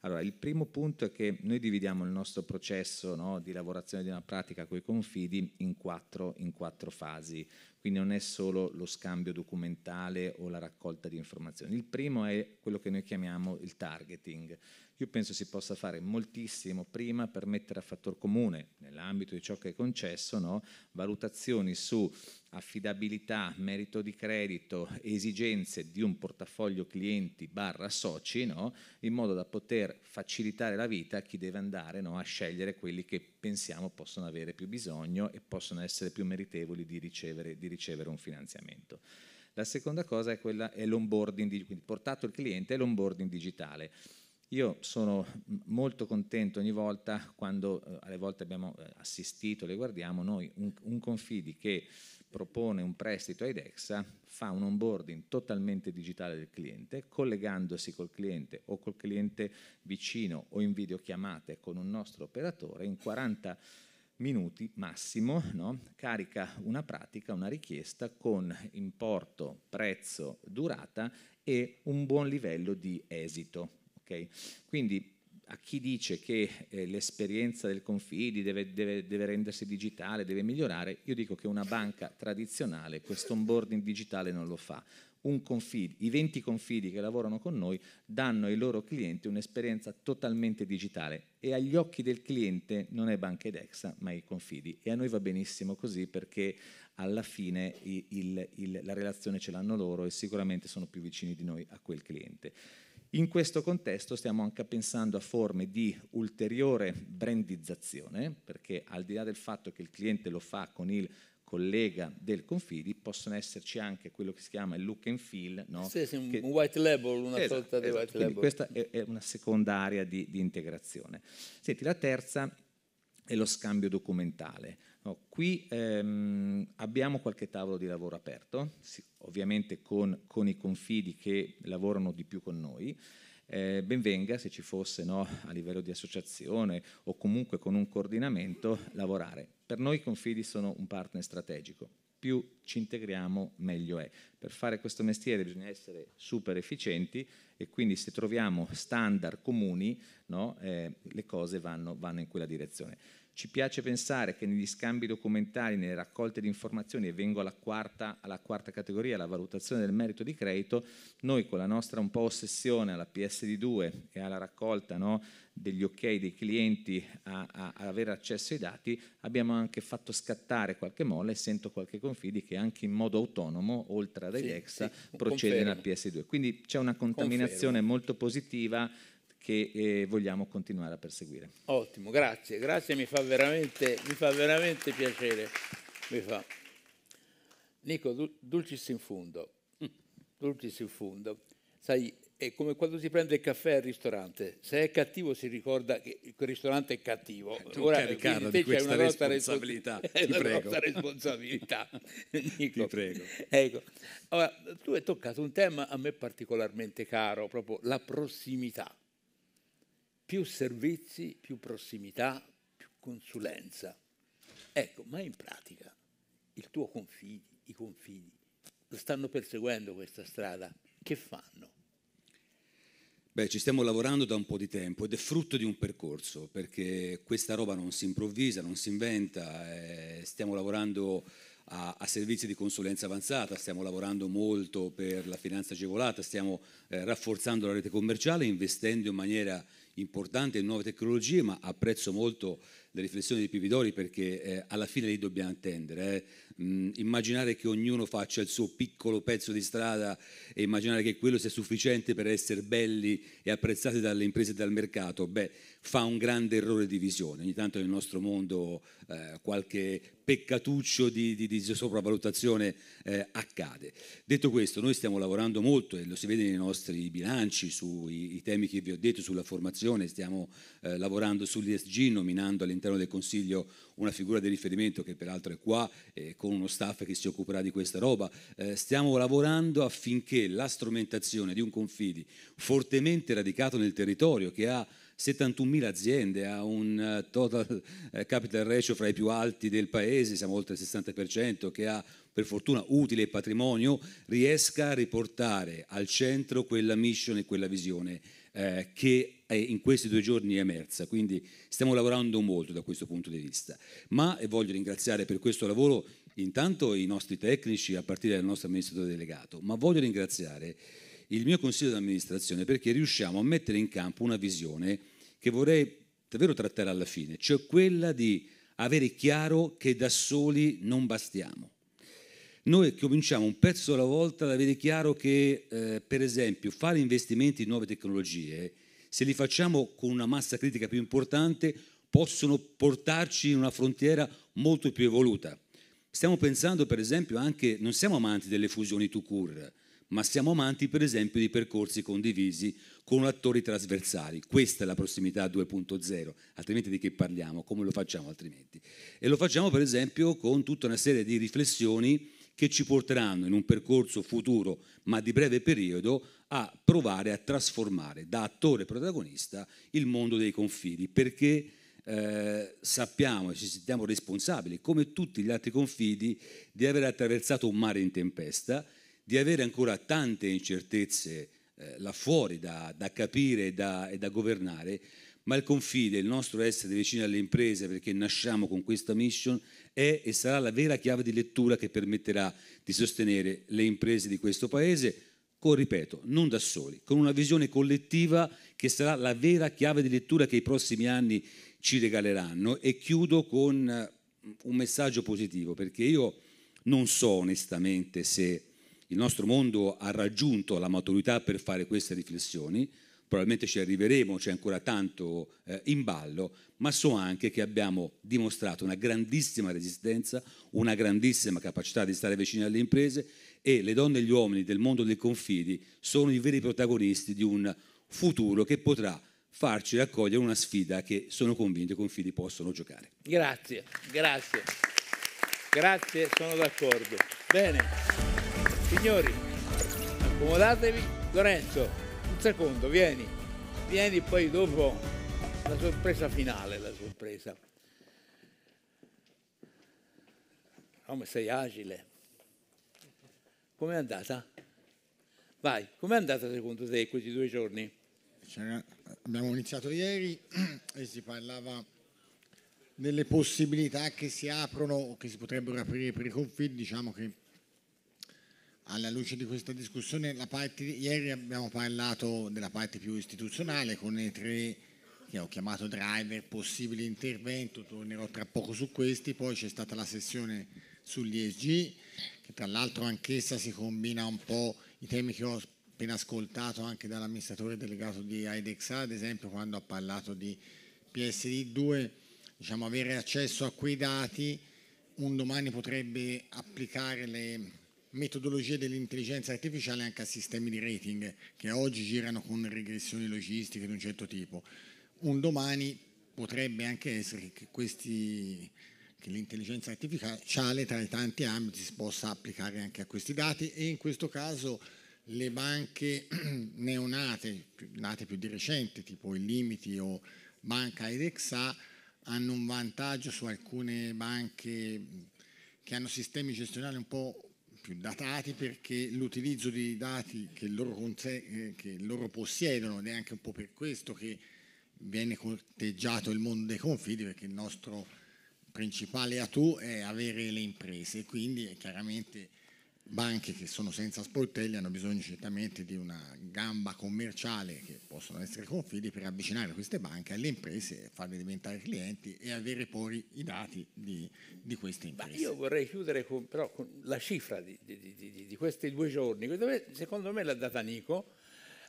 Allora, il primo punto è che noi dividiamo il nostro processo no, di lavorazione di una pratica con i confidi in quattro, in quattro fasi, quindi non è solo lo scambio documentale o la raccolta di informazioni. Il primo è quello che noi chiamiamo il targeting, io penso si possa fare moltissimo prima per mettere a fattor comune, nell'ambito di ciò che è concesso, no? valutazioni su affidabilità, merito di credito, esigenze di un portafoglio clienti barra soci, no? in modo da poter facilitare la vita a chi deve andare no? a scegliere quelli che pensiamo possono avere più bisogno e possono essere più meritevoli di ricevere, di ricevere un finanziamento. La seconda cosa è, quella, è l'onboarding, quindi portato il cliente è l'onboarding digitale. Io sono molto contento ogni volta quando eh, alle volte abbiamo eh, assistito, le guardiamo, noi un, un, confidi che propone un prestito ai DEXA fa un onboarding totalmente digitale del cliente, collegandosi col cliente o col cliente vicino o in videochiamate con un nostro operatore in 40 minuti massimo, no? carica una pratica, una richiesta con importo, prezzo, durata e un buon livello di esito Okay? Quindi a chi dice che eh, l'esperienza del Confidi deve, deve, deve, rendersi digitale, deve migliorare, io dico che una banca tradizionale questo onboarding digitale non lo fa. Confidi, I 20 confidi che lavorano con noi danno ai loro clienti un'esperienza totalmente digitale e agli occhi del cliente non è Banca Edexa ma i confidi e a noi va benissimo così perché alla fine il, il, il, la relazione ce l'hanno loro e sicuramente sono più vicini di noi a quel cliente. In questo contesto stiamo anche pensando a forme di ulteriore brandizzazione, perché al di là del fatto che il cliente lo fa con il collega del Confidi, possono esserci anche quello che si chiama il look and feel. No? Sì, sì, un che... white label, una esatto, sorta di esatto. white Quindi label. Questa è, una seconda area di, di integrazione. Senti, la terza è lo scambio documentale. No, qui ehm, abbiamo qualche tavolo di lavoro aperto, sì, ovviamente con, con, i confidi che lavorano di più con noi. Eh, ben venga se ci fosse no, a livello di associazione o comunque con un coordinamento lavorare. Per noi i confidi sono un partner strategico. Più ci integriamo, meglio è. Per fare questo mestiere bisogna essere super efficienti e quindi se troviamo standard comuni, no, eh, le cose vanno, vanno in quella direzione. Ci piace pensare che negli scambi documentali, nelle raccolte di informazioni, e vengo alla quarta, alla quarta categoria, la valutazione del merito di credito, noi con la nostra un po' ossessione alla PSD2 e alla raccolta no, degli ok dei clienti a, a, a, avere accesso ai dati, abbiamo anche fatto scattare qualche molla e sento qualche confidi che anche in modo autonomo, oltre ad Alexa, sì, sì, procede confermo. nella psd 2 Quindi c'è una contaminazione confermo. molto positiva che eh, vogliamo continuare a perseguire. Ottimo, grazie, grazie, mi fa veramente, mi fa veramente piacere. Fa. Nico, dulcis in fundo, mm, dulcis in fundo, sai, è come quando si prende il caffè al ristorante, se è cattivo si ricorda che il ristorante è cattivo. Eh, tu Ora Riccardo, di questa una responsabilità, responsabilità. ti prego. responsabilità. Nico. Ti prego. Ecco. Ora, tu hai toccato un tema a me particolarmente caro, proprio la prossimità più servizi, più prossimità, più consulenza. Ecco, ma in pratica il tuo confidi, i confidi, stanno perseguendo questa strada. Che fanno? Beh, ci stiamo lavorando da un po' di tempo ed è frutto di un percorso, perché questa roba non si improvvisa, non si inventa, eh, stiamo lavorando a, a, servizi di consulenza avanzata, stiamo lavorando molto per la finanza agevolata, stiamo eh, rafforzando la rete commerciale, investendo in maniera importante nuove tecnologie, ma apprezzo molto le riflessioni di Pividori perché eh, alla fine lì dobbiamo attendere. Eh. Mm, immaginare che ognuno faccia il suo piccolo pezzo di strada e immaginare che quello sia sufficiente per essere belli e apprezzati dalle imprese e dal mercato, beh, fa un grande errore di visione. Ogni tanto nel nostro mondo eh, qualche peccatuccio di, di, di sopravvalutazione eh, accade. Detto questo, noi stiamo lavorando molto e lo si vede nei nostri bilanci, sui temi che vi ho detto, sulla formazione, stiamo eh, lavorando sull'ISG, nominando all'interno del Consiglio una figura di riferimento che peraltro è qua, eh, con uno staff che si occuperà di questa roba. Eh, stiamo lavorando affinché la strumentazione di un confidi fortemente radicato nel territorio, che ha 71.000 aziende, ha un eh, total eh, capital ratio fra i più alti del paese, siamo oltre il 60%, che ha per fortuna utile patrimonio, riesca a riportare al centro quella mission e quella visione eh, che eh, in questi due giorni è emersa. Quindi stiamo lavorando molto da questo punto di vista. Ma e voglio ringraziare per questo lavoro intanto i nostri tecnici, a partire dal nostro amministratore delegato, ma voglio ringraziare il mio consiglio di amministrazione perché riusciamo a mettere in campo una visione che vorrei davvero trattare alla fine, cioè quella di avere chiaro che da soli non bastiamo. Noi cominciamo un pezzo alla volta ad avere chiaro che, eh, per esempio, fare investimenti in nuove tecnologie, se li facciamo con una massa critica più importante, possono portarci in una frontiera molto più evoluta. Stiamo pensando, per esempio, anche, non siamo amanti delle fusioni to cure, ma siamo amanti per esempio di percorsi condivisi con attori trasversali. Questa è la prossimità 2.0, altrimenti di che parliamo? Come lo facciamo altrimenti? E lo facciamo per esempio con tutta una serie di riflessioni che ci porteranno in un percorso futuro, ma di breve periodo, a provare a trasformare da attore protagonista il mondo dei confini, perché eh, sappiamo e ci sentiamo responsabili, come tutti gli altri confini, di aver attraversato un mare in tempesta di avere ancora tante incertezze eh, là fuori da, da capire e da, e da governare, ma il confide, il nostro essere vicino alle imprese, perché nasciamo con questa mission, è e sarà la vera chiave di lettura che permetterà di sostenere le imprese di questo Paese, con, ripeto, non da soli, con una visione collettiva che sarà la vera chiave di lettura che i prossimi anni ci regaleranno. E chiudo con eh, un messaggio positivo, perché io non so onestamente se il nostro mondo ha raggiunto la maturità per fare queste riflessioni, probabilmente ci arriveremo, c'è ancora tanto eh, in ballo, ma so anche che abbiamo dimostrato una grandissima resistenza, una grandissima capacità di stare vicini alle imprese e le donne e gli uomini del mondo dei confidi sono i veri protagonisti di un futuro che potrà farci raccogliere una sfida che sono convinto i confidi possono giocare. Grazie, grazie. Grazie, sono d'accordo. Bene. Signori, accomodatevi. Lorenzo, un secondo, vieni. Vieni poi dopo la sorpresa finale, la sorpresa. Come oh, sei agile. Com'è andata? Vai, com'è andata secondo te questi due giorni? Cioè, abbiamo iniziato ieri e si parlava delle possibilità che si aprono o che si potrebbero aprire per i conflitti, diciamo che alla luce di questa discussione, parte, ieri abbiamo parlato della parte più istituzionale con i tre che ho chiamato driver, possibili intervento, tornerò tra poco su questi, poi c'è stata la sessione sugli ESG, che tra l'altro anch'essa si combina un po' i temi che ho appena ascoltato anche dall'amministratore delegato di IDEXA, ad esempio quando ha parlato di PSD2, diciamo avere accesso a quei dati, un domani potrebbe applicare le metodologie dell'intelligenza artificiale anche a sistemi di rating che oggi girano con regressioni logistiche di un certo tipo. Un domani potrebbe anche essere che, questi, che l'intelligenza artificiale tra i tanti ambiti si possa applicare anche a questi dati e in questo caso le banche neonate, nate più di recente, tipo il Limiti o Banca Edexa, hanno un vantaggio su alcune banche che hanno sistemi gestionali un po' più datati perché l'utilizzo dei dati che loro, eh, che loro possiedono ed è anche un po' per questo che viene corteggiato il mondo dei confidi perché il nostro principale atu è avere le imprese, quindi è chiaramente banche che sono senza sportelli hanno bisogno certamente di una gamba commerciale che possono essere confidi per avvicinare queste banche alle imprese, farle diventare clienti e avere poi i dati di, di queste imprese. Ma io vorrei chiudere con, però, con la cifra di, di, di, questi due giorni, secondo me l'ha data Nico,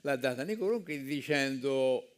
l'ha data Nico Ronchi dicendo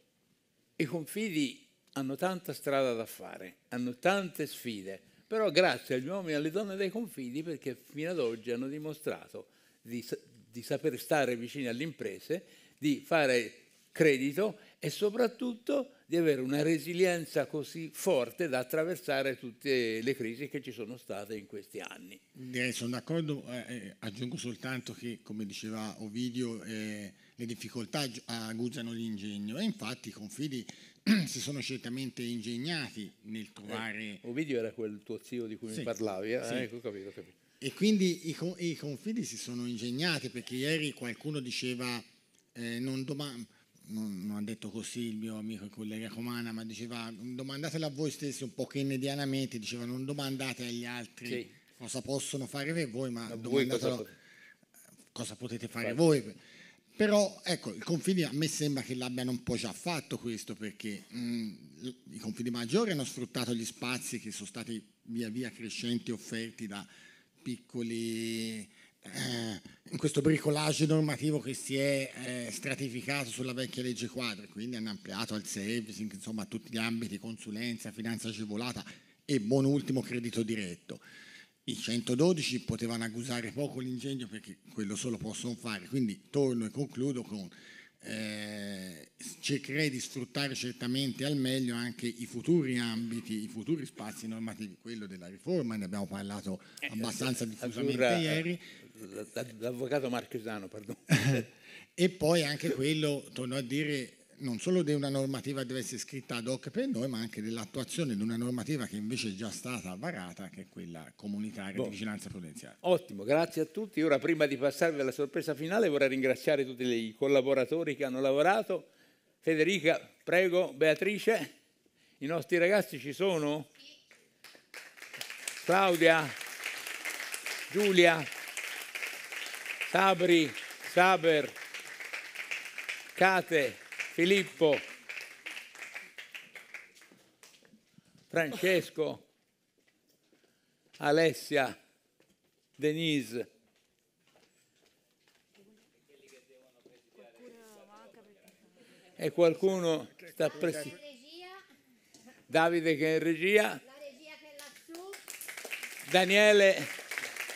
i confidi hanno tanta strada da fare, hanno tante sfide però grazie agli uomini e alle donne dei confidi perché fino ad oggi hanno dimostrato di, di saper stare vicini alle imprese, di fare credito e soprattutto di avere una resilienza così forte da attraversare tutte le crisi che ci sono state in questi anni. Eh, sono d'accordo, eh, eh, aggiungo soltanto che come diceva Ovidio eh, le difficoltà aguzzano l'ingegno e infatti i confidi si sono certamente ingegnati nel trovare... Eh, Ovidio era quel tuo zio di cui sì, mi parlavi, eh? sì. ecco, capito, capito. E quindi i, i, confini si sono ingegnati perché ieri qualcuno diceva, eh, non, doma- non, non, ha detto così il mio amico e collega Comana, ma diceva domandatela a voi stessi un po' che kennedianamente, diceva non domandate agli altri sì. cosa possono fare per voi, ma, ma voi cosa, pot- cosa, potete fare Fai. voi però ecco, i confini a me sembra che l'abbiano un po' già fatto questo perché mh, mm, i confini maggiori hanno sfruttato gli spazi che sono stati via via crescenti offerti da piccoli, eh, in questo bricolage normativo che si è eh, stratificato sulla vecchia legge quadra, quindi hanno ampliato al servicing, insomma tutti gli ambiti, consulenza, finanza agevolata e buon ultimo credito diretto. I 112 potevano accusare poco l'ingegno perché quello solo possono fare, quindi torno e concludo con eh, cercherei di sfruttare certamente al meglio anche i futuri ambiti, i futuri spazi normativi, quello della riforma, ne abbiamo parlato eh, abbastanza eh, diffusamente Azzurra, ieri. Eh, l'avvocato Marchesano, perdono. e poi anche quello, torno a dire, non solo di una normativa che deve essere scritta ad hoc per noi, ma anche dell'attuazione di una normativa che invece è già stata varata, che è quella comunitaria boh. di vigilanza prudenziale. Ottimo, grazie a tutti. Ora, prima di passarvi alla sorpresa finale, vorrei ringraziare tutti i collaboratori che hanno lavorato. Federica, prego, Beatrice, i nostri ragazzi ci sono? Claudia, Giulia, Sabri, Saber, Cate. Filippo, Francesco, Alessia, Denise. E qualcuno sta presidiando. Davide che è in regia. Daniele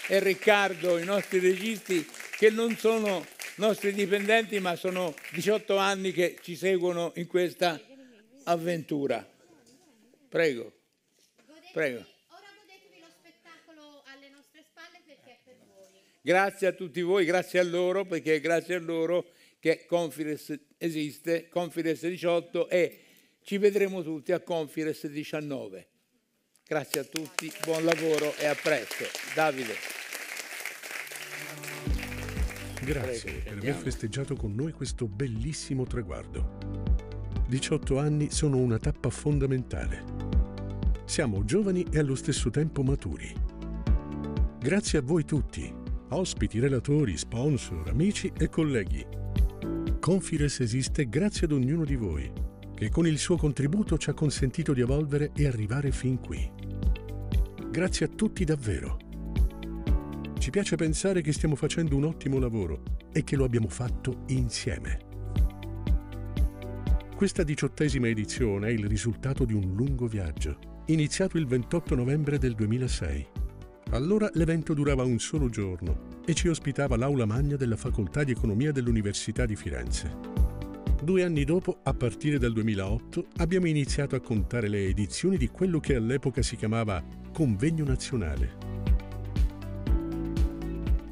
e Riccardo, i nostri registi, che non sono nostri dipendenti, ma sono 18 anni che ci seguono in questa avventura. Prego. Prego. Ora godetevi lo spettacolo alle nostre spalle perché è per voi. Grazie a tutti voi, grazie a loro, perché è grazie a loro che Confires esiste, Confires 18 e ci vedremo tutti a Confires 19. Grazie a tutti, buon lavoro e a presto. Davide. Grazie Prego, per aver festeggiato con noi questo bellissimo traguardo. 18 anni sono una tappa fondamentale. Siamo giovani e allo stesso tempo maturi. Grazie a voi tutti, ospiti, relatori, sponsor, amici e colleghi. Confires esiste grazie ad ognuno di voi, che con il suo contributo ci ha consentito di evolvere e arrivare fin qui. Grazie a tutti davvero. Ci piace pensare che stiamo facendo un ottimo lavoro e che lo abbiamo fatto insieme. Questa diciottesima edizione è il risultato di un lungo viaggio, iniziato il 28 novembre del 2006. Allora l'evento durava un solo giorno e ci ospitava l'aula magna della Facoltà di Economia dell'Università di Firenze. Due anni dopo, a partire dal 2008, abbiamo iniziato a contare le edizioni di quello che all'epoca si chiamava Convegno Nazionale.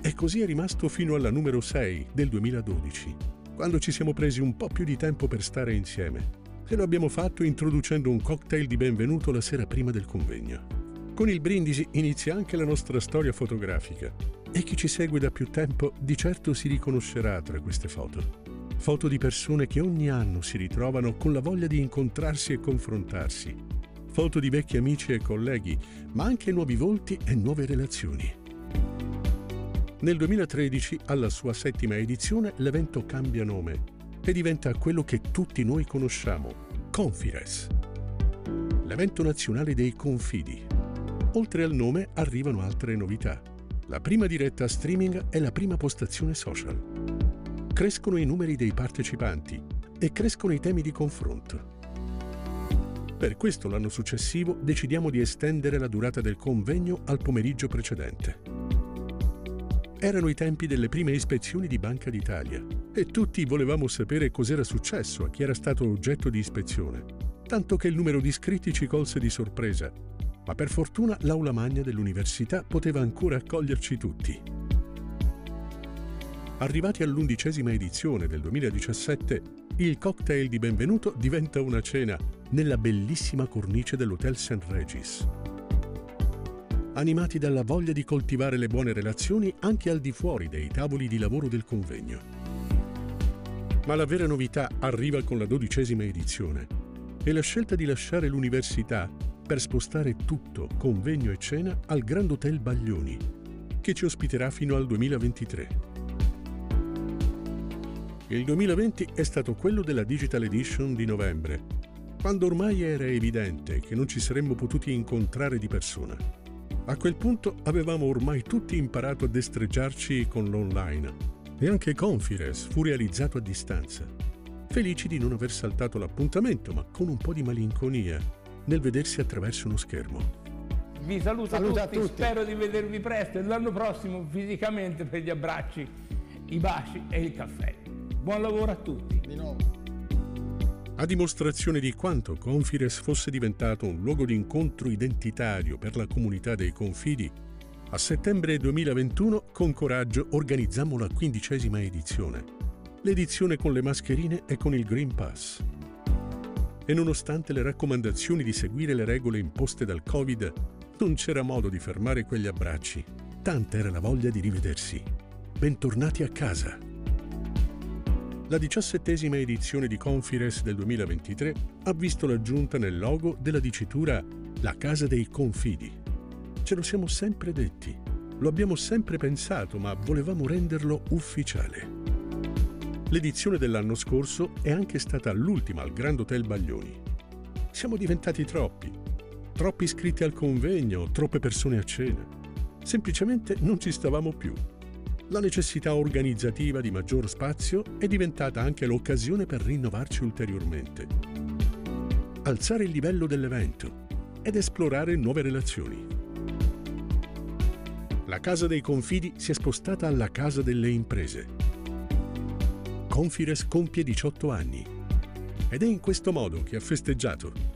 E così è rimasto fino alla numero 6 del 2012, quando ci siamo presi un po' più di tempo per stare insieme. E lo abbiamo fatto introducendo un cocktail di benvenuto la sera prima del convegno. Con il brindisi inizia anche la nostra storia fotografica e chi ci segue da più tempo di certo si riconoscerà tra queste foto. Foto di persone che ogni anno si ritrovano con la voglia di incontrarsi e confrontarsi. Foto di vecchi amici e colleghi, ma anche nuovi volti e nuove relazioni. Nel 2013, alla sua settima edizione, l'evento cambia nome e diventa quello che tutti noi conosciamo, Confires, l'evento nazionale dei confidi. Oltre al nome arrivano altre novità. La prima diretta streaming è la prima postazione social. Crescono i numeri dei partecipanti e crescono i temi di confronto. Per questo l'anno successivo decidiamo di estendere la durata del convegno al pomeriggio precedente. Erano i tempi delle prime ispezioni di Banca d'Italia e tutti volevamo sapere cos'era successo a chi era stato oggetto di ispezione, tanto che il numero di iscritti ci colse di sorpresa. Ma per fortuna l'aula magna dell'università poteva ancora accoglierci tutti. Arrivati all'undicesima edizione del 2017, il cocktail di benvenuto diventa una cena nella bellissima cornice dell'Hotel St. Regis animati dalla voglia di coltivare le buone relazioni anche al di fuori dei tavoli di lavoro del convegno. Ma la vera novità arriva con la dodicesima edizione e la scelta di lasciare l'università per spostare tutto, convegno e cena, al Grand Hotel Baglioni, che ci ospiterà fino al 2023. Il 2020 è stato quello della Digital Edition di novembre, quando ormai era evidente che non ci saremmo potuti incontrare di persona. A quel punto avevamo ormai tutti imparato a destreggiarci con l'online e anche Confires fu realizzato a distanza. Felici di non aver saltato l'appuntamento, ma con un po' di malinconia nel vedersi attraverso uno schermo. Vi saluto Saluta tutti, tutti, spero di vedervi presto e l'anno prossimo fisicamente per gli abbracci, i baci e il caffè. Buon lavoro a tutti a dimostrazione di quanto Confires fosse diventato un luogo di incontro identitario per la comunità dei confidi, a settembre 2021 con coraggio organizzammo la quindicesima edizione, l'edizione con le mascherine e con il Green Pass. E nonostante le raccomandazioni di seguire le regole imposte dal Covid, non c'era modo di fermare quegli abbracci, tanta era la voglia di rivedersi. Bentornati a casa! La diciassettesima edizione di Confires del 2023 ha visto l'aggiunta nel logo della dicitura La casa dei confidi. Ce lo siamo sempre detti, lo abbiamo sempre pensato, ma volevamo renderlo ufficiale. L'edizione dell'anno scorso è anche stata l'ultima al Grand Hotel Baglioni. Siamo diventati troppi, troppi iscritti al convegno, troppe persone a cena. Semplicemente non ci stavamo più la necessità organizzativa di maggior spazio è diventata anche l'occasione per rinnovarci ulteriormente, alzare il livello dell'evento ed esplorare nuove relazioni. La Casa dei Confidi si è spostata alla Casa delle Imprese. Confires compie 18 anni ed è in questo modo che ha festeggiato